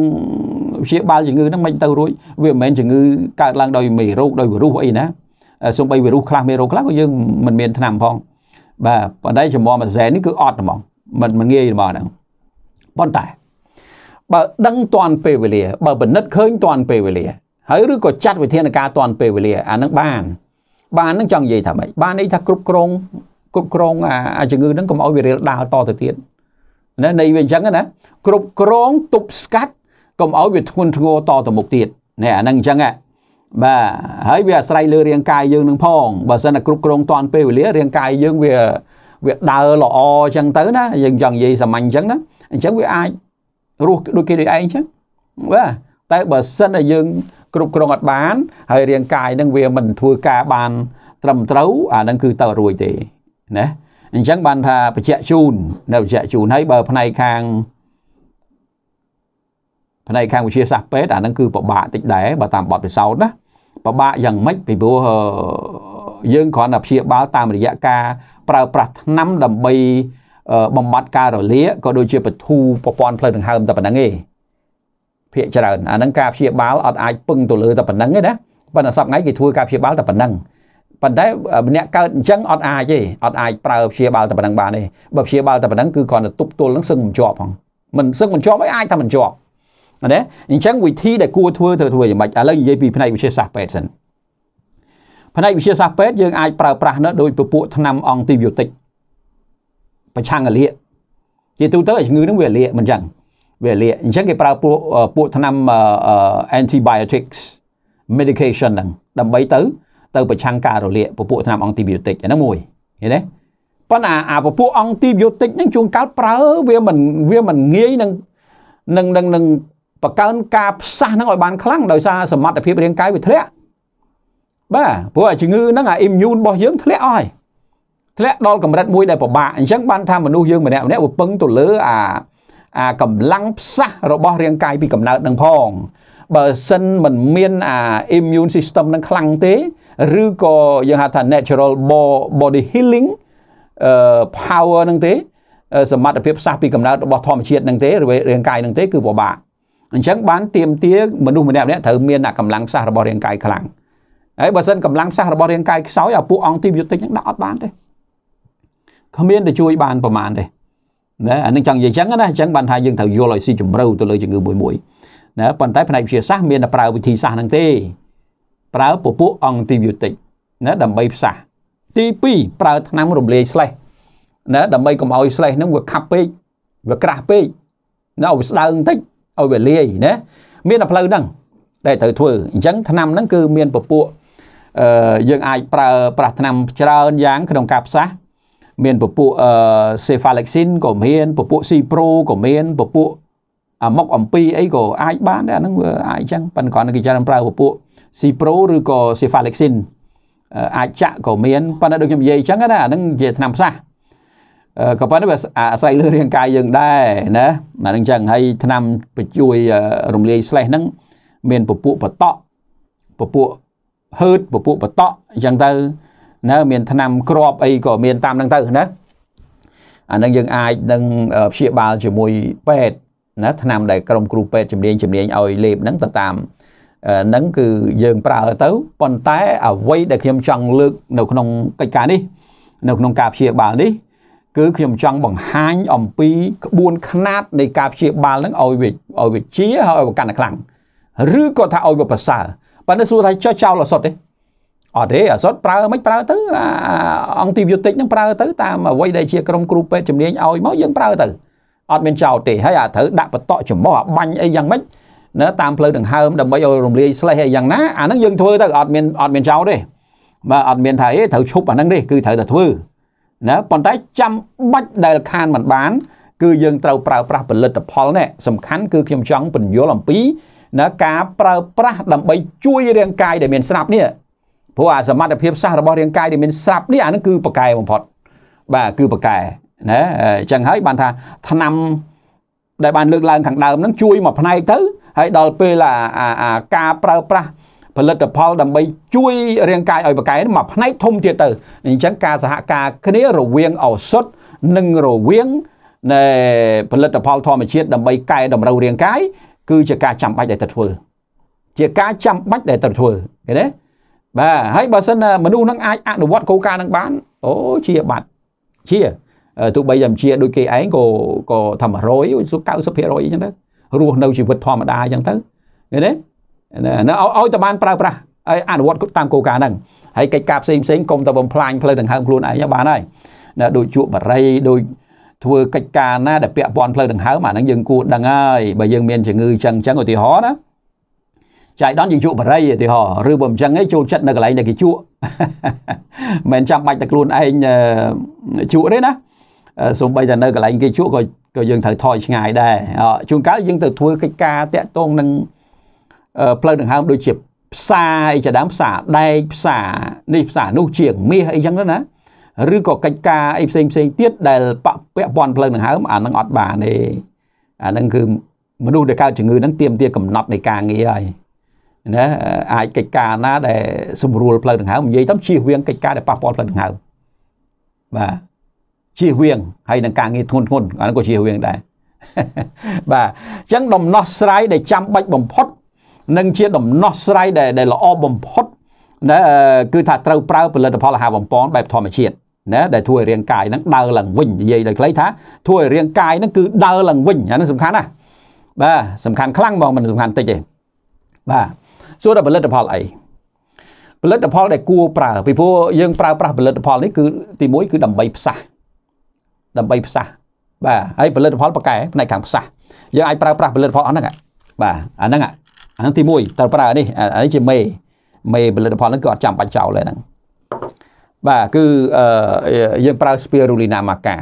ព្យាបាលជំងឺហ្នឹងមិនទៅរួចវាមិនមែនជំងឺកើតឡើងដោយមេរោគដោយវីរុសអីណាសូម្បីវីរុសខ្លះមេរោគខ្លះក៏យើងមិនមានថ្នាំផងបាទប៉ុន្តែជំងឺមួយសែននេះគឺអត់ហ្មងមិនមិនងាយហ្មងហ្នឹងប៉ុន្តែបើដឹងតាន់ពេលវេលាបើពិនិត្យឃើញតាន់ពេលវេលាហើយឬក៏ចាត់វិធានការតាន់ពេលវេលាអានឹងបាន បាននឹងចង់និយាយថាម៉េចបានន័យថាគ្រប់គ្រងគ្រប់គ្រងអាជំងឺនឹងកុំឲ្យវារាលដាលតទៅទៀតណានៃវាអញ្ចឹងណាគ្រប់គ្រងទប់ស្កាត់កុំឲ្យវាធ្ងន់ធ្ងរតទៅមុខទៀតណែអានឹងអញ្ចឹងបាទហើយវាអាស្រ័យលើរាងកាយយើងនឹងផងបើសិនតែគ្រប់គ្រងតាន់ពេលវេលារាងកាយយើងវាវាដើរល្អអញ្ចឹងទៅណាយើងចង់និយាយសាមញ្ញអញ្ចឹងណាអញ្ចឹងវាអាចរស់ដូចគេដូចឯងអញ្ចឹងបាទតែបើសិនតែយើងគ្រប់គ្រងអត់បាន ហើយរាងកាយនឹងវាមិនធ្វើការបាន ត្រឹមត្រូវ អានឹងគឺទៅរួចទេណាអញ្ចឹងបានថាបច្ចៈជូននៅបច្ចៈជូនហើយបើផ្នែកខាងផ្នែកខាងវិទ្យាសាស្ត្រពេទ្យអានឹងគឺពិបាកតិចដែរបើតាមបទពិសោធន៍ណាពិបាកយ៉ាងម៉េចពីព្រោះយើងគ្រាន់តែព្យាបាលតាមរយៈការប្រើប្រាស់ថ្នាំដើម្បីបំបត្តិការរលាកក៏ដូចជាបធូរប្រព័ន្ធផ្លូវដង្ហើមតែប៉ុណ្្នឹងឯងភាកច្រើនអាហ្នឹងការព្យាបាលអត់អាចពឹងទៅលើតែប៉ុណ្្នឹងទេណាប៉ុន្តែសប្ងៃគេធ្វើការព្យាបាលតែប៉ុណ្្នឹងប៉ុន្តែអ្នកកើតអញ្ចឹងអត់អាចទេអត់អាចប្រើព្យាបាលតែប៉ុណ្្នឹងបានទេបើព្យាបាលតែប៉ុណ្្នឹងគឺគ្រាន់តែទប់ទល់នឹងសឹងមិនជាប់ហ្នឹងមិនសឹងមិនជាប់អីអាចថាមិនជាប់ណាអញ្ចឹងវិធីដែលគួរធ្វើត្រូវធ្វើយ៉ាងម៉េចឥឡូវនិយាយពីផ្នែកវិទ្យាសាស្ត្រពេទ្យសិនផ្នែកវិទ្យាសាស្ត្រពេទ្យយើងអាចប្រើប្រាស់នៅដោយពពួកថ្នាំអង់ទីប៊ីយោទិកប្រឆាំងអាលាកជាទូទៅជំងឺនឹងវាអាលាកមិនចឹងវាអាលាកអញ្ចឹងគេប្រើពួកពួកថ្នាំ antibiotics medication ហ្នឹងដើម្បីទៅទៅ ប្រឆាំងការរលាកពពួកថ្នាំអង់ទីប៊ីយោទិកហ្នឹងមួយឃើញទេប៉ុន្តែអាពពួកអង់ទីប៊ីយោទិកហ្នឹងជួនកាលប្រើវាមិនវាមិនងាយនឹងនឹងនឹងនឹងបកើនការផ្សះហ្នឹងឲ្យបានខ្លាំងដោយសារសមត្ថភាពរាងកាយវាធ្លាក់បាទព្រោះអាជំងឺហ្នឹងអា immune របស់យើង ធ្លាក់អស់ហើយធ្លាក់ដល់កម្រិតមួយដែលពិបាកអញ្ចឹងបានថាមនុស្សយើងម្នាក់ម្នាក់វាពឹងទៅលើអាអាកម្លាំងផ្សះរបស់រាងកាយពីកំណើតនឹងផងបើសិនមិនមានអា immune system នឹងខ្លាំងទេឬក៏យើងហៅថា natural body healing power នឹងទេសមត្ថភាពផ្សះពីកំណើតរបស់ធម្មជាតិនឹងទេរាងកាយនឹងទេគឺពិបាកអញ្ចឹងបានទៀមទា មនុស្សម្នាក់ម្នាក់ត្រូវមានកម្លាំងផ្សះរបស់រាងកាយខ្លាំងហើយបើសិនកម្លាំងផ្សះរបស់រាងកាយខ្សោយឲ្យពួកអង្គទីវយុតិចហ្នឹងដាក់អត់បានទេគ្មានទៅជួយ បានប្រមាណទេណាអានឹងចង់និយាយអញ្ចឹងណាអញ្ចឹងបានថាយើងត្រូវយល់ឲ្យស៊ីជម្រៅទៅលើជំងឺមួយមួយណាប៉ុន្តែផ្នែកវិទ្យាសាស្ត្រមានតែប្រើវិធីសាស្ត្រហ្នឹងទេប្រើពពួកអង្គទីវយុតិចណាដើម្បីផ្សះទី2ប្រើថ្នាំរំលាយស្លេសណាដើម្បីកុំឲ្យស្លេសហ្នឹងវាខាប់ពេកវាក្រាស់ពេកណាវាស្ដើងបន្តិចឲ្យវាលាយណាមានតែផ្លូវហ្នឹង ដែលត្រូវធ្វើអញ្ចឹងឆ្នាំហ្នឹងគឺមានពពួកអឺយើងអាចប្រើប្រាស់ឆ្នាំច្រើនយ៉ាង ក្នុងការផ្សះមានពពួកអឺ cephalexin ក៏មានពពួក cipro ក៏មានពពួកអាមុកអំពីអីក៏អាចបានដែរអាហ្នឹងវាអាចអញ្ចឹងប៉ុន្តែគ្រាន់តែគេច្រើនប្រើពពួក cipro ឬក៏ cephalexin អាចចាក់ក៏មានប៉ុន្តែដូចខ្ញុំនិយាយអញ្ចឹងណាអាហ្នឹងជាឆ្នាំផ្សះក៏ប៉ុន្តែវាអាស្រ័យលើរាងកាយយើងដែរណាអានឹងចឹងហើយថ្នាំបញ្ជួយរំលាយស្លេសហ្នឹងមានពពួកបតក់ពពួកហឺតពពួកបតក់អញ្ចឹងទៅណាមានថ្នាំក្របអីក៏មានតាមហ្នឹងទៅណាអានឹងយើងអាចនឹងព្យាបាលជាមួយពេទ្យណាថ្នាំដែលក្រុមគ្រូពេទ្យជំនាញជំនាញឲ្យលេបហ្នឹងទៅតាមហ្នឹងគឺយើង ប្រើទៅប៉ុន្តែអ្វីដែលខ្ញុំចង់លើក នៅក្នុងកិច្ចការនេះនៅក្នុងការព្យាបាលនេះគឺខ្ញុំចង់បង្ហាញអំពីក្បួន ខ្នាតនៃការព្យាបាលនឹងឲ្យវិឲ្យវិជាហើយឲ្យកាន់តែខ្លាំងឬក៏ថាឲ្យវាប្រសើរប៉ុន្តែសួរថាចុះចោលអសត់ទេអត់ទេអសត់ប្រើមិនប្រើទៅអង្គទីវយោទិចនឹងប្រើទៅ តាមអ្វីដែលជាក្រុមគ្រូពេទ្យជំនាញឲ្យមកយើងប្រើទៅអត់មានចោលទេ ហើយអាត្រូវដាក់បតក់ចំហអាបាញ់អីយ៉ាងម៉េចណាតាមផ្លូវដង្ហើមដើម្បីឲ្យរំលាយស្លេះអីយ៉ាងណាអាហ្នឹងយើងធ្វើទៅអត់មានអត់មានចោលទេបើអត់មានថាអីត្រូវឈប់អាហ្នឹងទេគឺត្រូវតែធ្វើណាប៉ុន្តែចាំបាច់ដែលខានមិនបាន គឺយើងត្រូវប្រើប្រាស់ផលិតផលនេះសំខាន់គឺខ្ញុំចង់បញ្យល់អំពីណាការប្រើប្រាស់ដើម្បី ជួយរាងកាយដែលមានស្រាប់នេះព្រោះអាសមត្ថភាពសាស្ត្ររបស់រាងកាយដែលមានស្រាប់នេះអានឹងគឺប៉កែបំផុតបាទគឺប៉កែណាអញ្ចឹងហើយបានថាឆ្នាំដែលបានលើកឡើងខាងដើមហ្នឹងជួយមួយផ្នែកទៅហើយដល់ពេលអាការប្រើប្រាស់ផលិតផលដើម្បីជួយរាងកាយឲ្យប្រកែកមកផ្នែកធំទៀតទៅអញ្ចឹងការសហការគ្នារវាងឱសថនិងរវាងនៃផលិតផលធម្មជាតិដើម្បីកែតម្រូវរាងកាយគឺជាការចាំបាច់ដែលត្រូវធ្វើជាការចាំបាច់ដែលត្រូវធ្វើឃើញទេបាទហើយបើសិនមនុស្សនឹងអាចអនុវត្តគោលការណ៍នឹងបានអូជាបាត់ជាទោះបីតែជាដូចគេឯងក៏ក៏ថា100 90%អញ្ចឹងទៅរស់នៅជីវិតធម្មតាអញ្ចឹងទៅឃើញទេណាឲ្យតែបានប្រើប្រាស់ហើយអនុវត្តតាមគោលការណ៍ហ្នឹងហើយកិច្ចការផ្សេងផ្សេងកុំតែបំផ្លាញផ្លូវដង្ហើមខ្លួនឯងបានហើយណាដូចជក់បារីដូចធ្វើកិច្ចការណាដែលពាក់ព័ន្ធផ្លូវដង្ហើមអាហ្នឹងយើងគួរដឹងហើយបើយើងមានជំងឺចឹងចឹងឧទាហរណ៍ណាចៃដន្យយើងជក់បារីឧទាហរណ៍ឬបើមិនចឹងឯងចូលចិត្តនៅកន្លែងដែលគេជក់មិនចាំបាច់តែខ្លួនឯងជក់ទេណាសូម្បីតែនៅកន្លែងគេជក់ក៏ក៏យើងត្រូវថយឆ្ងាយដែរជួនកាលយើងទៅធ្វើកិច្ចការតាក់ទងនឹងផ្លូវដង្ហើមដូចជាផ្សាអីជាដើមផ្សាដែកផ្សានេះផ្សានោះជាងមាសអីចឹងទៅណាឬក៏កិច្ចការអីផ្សេងផ្សេងទៀតដែលពាក់ព័ន្ធផ្លូវដង្ហើម អានឹងអត់បានទេអានឹងគឺមនុស្សដែលកើតជំងឺហ្នឹងទៀមទាកំណត់នៃការងារហើយណាអាចកិច្ចការណាដែលសម្រួលផ្លូវដង្ហើមនិយាយទៅជៀសវាងកិច្ចការដែលប៉ះពាល់ផ្លូវដង្ហើមបាទជៀសវាងហើយនឹងការងារធ្ងន់ធ្ងន់អានឹងក៏ជៀសវាងដែរបាទអញ្ចឹងដំណោះស្រាយដែលចាំបាច់បំផុតនិងជាដំណោះស្រាយដែលដែលល្អបំផុតណាគឺថាត្រូវប្រើផលិតផលអាហារបំពងបែបធម្មជាតិណាដែលធ្វើឲ្យរាងកាយហ្នឹងដើរឡើងវិញនិយាយដោយខ្លីថាធ្វើឲ្យរាងកាយហ្នឹងគឺដើរឡើងវិញអានេះសំខាន់ណាបាទសំខាន់ខ្លាំងហ្មងមិនសំខាន់តិចទេបាទសួរថាផលិតផលអីផលិតផលដែលគួរប្រើពីព្រោះយើងប្រើប្រាស់ផលិតផលនេះគឺទី1គឺដើម្បីផ្សះដើម្បីផ្សះបាទហើយផលិតផលប៉កែផ្នែកខាងផ្សះយើងអាចប្រើប្រាស់ផលិតផលអស់ហ្នឹងបាទអាហ្នឹងអានឹងទី1ត្រូវប្រើនេះអានេះជាមេ មេផលិតផលហ្នឹងគឺអត់ចាំបាច់ចោលទេហ្នឹងបាទគឺយើងប្រើ spirulina maca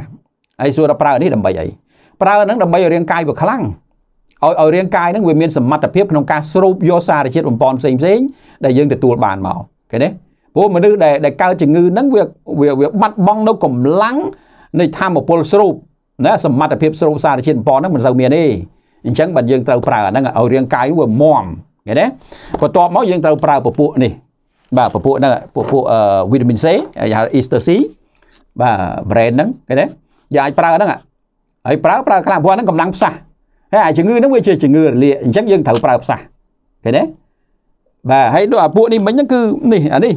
ហើយសួរថាប្រើនេះដើម្បីអីប្រើហ្នឹងដើម្បីឲ្យរាងកាយវាខ្លាំងឲ្យឲ្យរាងកាយហ្នឹងវាមានសមត្ថភាពក្នុងការស្រូបយកសារជាតិបំពន់ផ្សេងផ្សេងដែលយើងទទួល បានមកឃើញទេព្រោះមនុស្សដែលដែលកើតជំងឺហ្នឹងវាវាបាត់បង់នៅកម្លាំងនៃធម្មពលស្រូបណាសមត្ថភាពស្រូបសារជាតិបំពន់ហ្នឹងមិនសូវមានទេអញ្ចឹងបាទយើងត្រូវប្រើអាហ្នឹងឲ្យរាងកាយវាមមឃើញទេបន្ទាប់មកយើងត្រូវប្រើពពួកនេះ បាទពពួកហ្នឹងពពួកវីតាមីន C គេហៅ Easter C បាទ brand ហ្នឹងឃើញទេយើងអាចប្រើហ្នឹងហើយប្រើប្រើខ្លាំងព្រោះហ្នឹងកម្លាំងផ្សះហើយអាជំងឺហ្នឹងវាជាជំងឺរលាកអញ្ចឹងយើងត្រូវប្រើផ្សះឃើញទេបាទហើយដូចអាពួកនេះមិញហ្នឹងគឺនេះអានេះ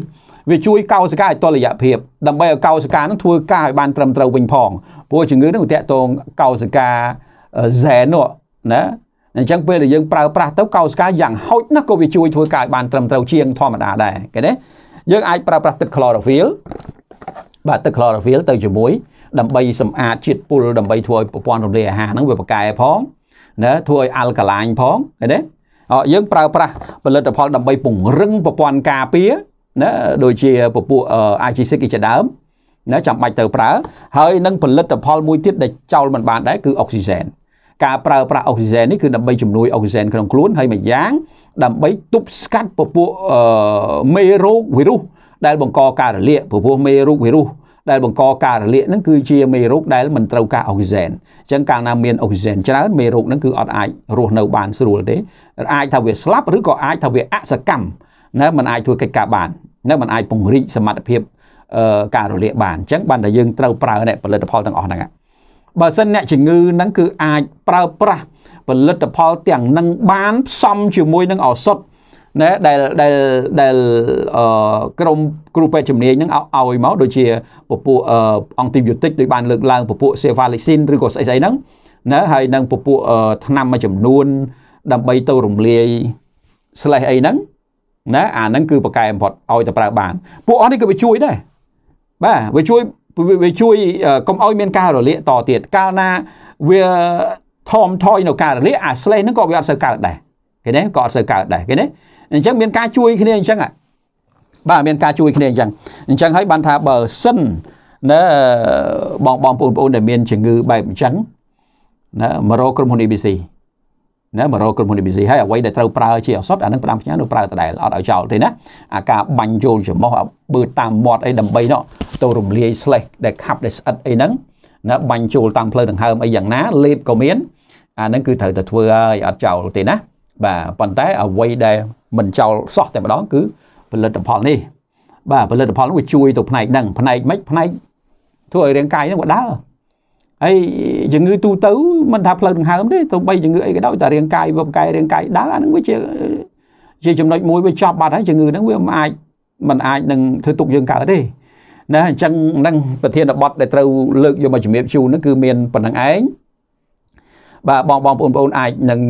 វាជួយកោសិកាឲ្យតលរយៈភាពដើម្បីឲ្យកោសិកានឹងធ្វើការឲ្យបានត្រឹមត្រូវវិញផងព្រោះជំងឺនឹងតកតងកោសិកាហ្សែននោះណាអញ្ចឹងពេលដែលយើងប្រើប្រាស់ទៅកោសិកាយ៉ាងហោចណាស់ក៏វាជួយធ្វើការឲ្យបានត្រឹមត្រូវជាងធម្មតាដែរគេណាយើងអាចប្រើប្រាស់ទឹក chlorophyll បាទទឹក chlorophyll ទៅជាមួយ ដើម្បីសម្អាតជាតិពុលដើម្បីធ្វើឲ្យប្រព័ន្ធរំលាយអាហារហ្នឹងវាប្រកែផងណាធ្វើឲ្យអាល់កាឡាញផងឃើញទេយើងប្រើប្រាស់ផលិតផលដើម្បីពង្រឹងប្រព័ន្ធការពារណាដូចជាពពួក IG6 ជាដើមណាចាំបាច់ទៅប្រើហើយនឹងផលិតផលមួយទៀតដែលចោលមិនបានដែរគឺអុកស៊ីហ្សែនការប្រើប្រាស់អុកស៊ីហ្សែននេះគឺដើម្បីជំនួយអុកស៊ីហ្សែនក្នុងខ្លួនហើយមួយយ៉ាង ដើម្បីទប់ស្កាត់ពពួកមេរោគវីរុសដែលបង្កការរលាកពពួកមេរោគវីរុសដែលបង្កការរលាកហ្នឹងគឺជាមេរោគដែលមិនត្រូវការអុកស៊ីហ្សែនអញ្ចឹងកាលណាមានអុកស៊ីហ្សែនច្រើនមេរោគហ្នឹងគឺអត់អាចរស់នៅបានស្រួលទេអាចថាវាស្លាប់ឬក៏អាចថាវាអសកម្មនៅមិនអាចធ្វើកិច្ចការបាននៅមិនអាចពង្រីកសមត្ថភាពការរលាកបានអញ្ចឹងបានតែយើងត្រូវប្រើអ្នកផលិតផលទាំងអស់ហ្នឹងបើសិនអ្នកជំងឺនឹងគឺអាចប្រើប្រាស់ផលិតផលទាំងនឹងបានផ្សំជាមួយនឹងឱសថណែដែលដែលដែលអឺក្រមគ្រូពេទ្យជំនាញហ្នឹងឲ្យមកដូចជា ពពួកអង់ទីប៊ូទិកដូចបានលើកឡើងពពួកសេវ៉ាលីស៊ីនឬក៏ស្អីស្អីហ្នឹងណាហើយនឹងពពួកថ្នាំមួយចំនួន ដើម្បីទៅរំលាយស្លេសអីហ្នឹងណាអាហ្នឹងគឺប្រកែបំផុតឲ្យទៅប្រើបានពួកអស់នេះក៏វាជួយដែរបាទវាជួយវាជួយកុំឲ្យមានការរលាកតទៀតកាលណាវាថមថយនៅការរលាកអា slash ហ្នឹងក៏វាអត់សូវកើតដែរឃើញទេក៏អត់សូវកើតដែរឃើញទេអញ្ចឹងមានការជួយគ្នាអញ្ចឹងបាទមានការជួយគ្នាអញ្ចឹងអញ្ចឹងហើយបានថាបើសិនណាបងបងប្អូនបងប្អូនដែលមានជំងឺបែបអញ្ចឹងណាមករកក្រុមហ៊ុន ABC ណាមករកក្រុមហ៊ុន ABC ហើយអ្វីដែលត្រូវប្រើជាឱសថអានឹង5ផ្ញើនៅប្រើដដែលអត់ឲ្យចោលទេណាអាការបាញ់ចូលច្រមុះបើតាមមាត់អីដើម្បីនោះទៅរំលាយ slash ដែលខាប់ដែលស្អិតអីហ្នឹងណាបាញ់ចូលតាមផ្លូវដង្ហើមអីយ៉ាងណាលេបក៏មានអានឹងគឺត្រូវតែធ្វើឲ្យអត់ចោលទេណាបាទប៉ុន្តែអ្វីដែលមិនចោលសោះតែម្ដងគឺផលិតផលនេះបាទផលិតផលនោះវាជួយទៅផ្នែកហ្នឹងផ្នែកម៉េចផ្នែកធ្វើឲ្យរាងកាយហ្នឹងវាដើរហើយជំងឺទូទៅមិនថាផ្លូវដង្ហើមទេទោះបីជំងឺអីក៏ដោយតែរាងកាយវាបកាយរាងកាយដើរអានឹងវាជាជាចំណុចមួយវាចប់បាត់ហើយជំងឺហ្នឹងវាមិនអាចមិនអាចនឹងធ្វើទុកយើងកើតទេណាអញ្ចឹងហ្នឹងប្រធានបទដែលត្រូវលើកយកមកជំរាបជូនហ្នឹងគឺមានប៉ុណ្្នឹងឯងបាទបងបងប្អូនបងប្អូនអាចនឹង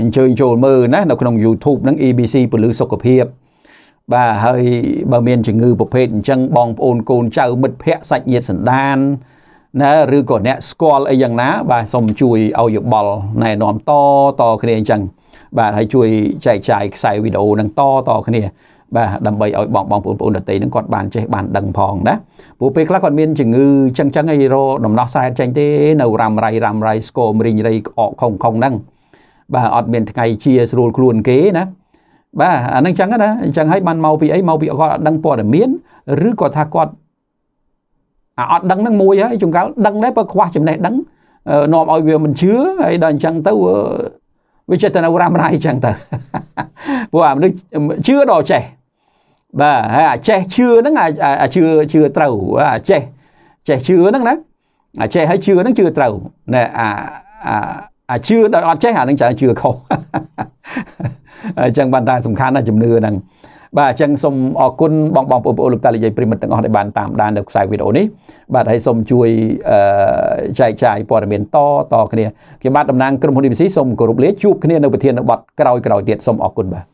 អញ្ជើញចូលមើលណានៅក្នុង YouTube ហ្នឹង EBC ពលឺសុខភាពបាទហើយបើមានជំងឺប្រភេទអញ្ចឹងបងប្អូនកូនចៅមិត្តភ័ក្តិសាច់ញាតិសន្តានណាឬក៏អ្នកស្គាល់អីយ៉ាងណា បាទសូមជួយឲ្យយោបល់ណែនាំតតគ្នាអញ្ចឹងបាទហើយជួយចែកចាយខ្សែវីដេអូនឹងតតគ្នា បាទដើម្បីឲ្យបងបងបងប្អូនដតីនឹងគាត់បានចេះបានដឹងផងណាព្រោះពេលខ្លះគាត់មានជំងឺចឹងចឹងអីរោដំណោះស្រាយចេញទេនៅរ៉ាំរៃរ៉ាំរៃស្គមរីងរៃអកខុងខុងហ្នឹងបាទអត់មានថ្ងៃជាស្រួលខ្លួនគេណាបាទអានឹងចឹងណាអញ្ចឹងហើយបានមកពីអីមកពីគាត់អត់ដឹងព័ត៌មាន ឬក៏ថាគាត់អាអត់ដឹងនឹងមួយហើយចង្កល់ដឹងដែរបើខ្វះចំណេះដឹងនាំឲ្យវាមិនជឿហើយដល់អញ្ចឹងទៅវាចិត្តនៅរ៉ាំរ៉ៃអញ្ចឹងទៅព្រោះអាមនុស្សជឿដល់ចេះបាទហើយអាចេះជឿហ្នឹងអាជឿជឿត្រូវអាចេះចេះជឿហ្នឹងណាអាចេះហើយជឿហ្នឹងជឿត្រូវណែអាអាអាជឿដោយអត់ចេះអានឹងច្រើនជឿខុសអញ្ចឹងបានតែសំខាន់ណាជំនឿហ្នឹងបាទអញ្ចឹងសូមអរគុណបងបងប្អូនប្អូនលោកតាលោកយាយប្រិមិត្តទាំងអស់ដែលបានតាមដាននៅខ្សែវីដេអូនេះបាទហើយសូមជួយចែកចាយព័ត៌មានតតគ្នាខ្ញុំបាទតំណាងក្រុមហ៊ុន ABC សូមគោរពលាជួបគ្នានៅប្រធានបទក្រោយៗទៀតសូមអរគុណបាទ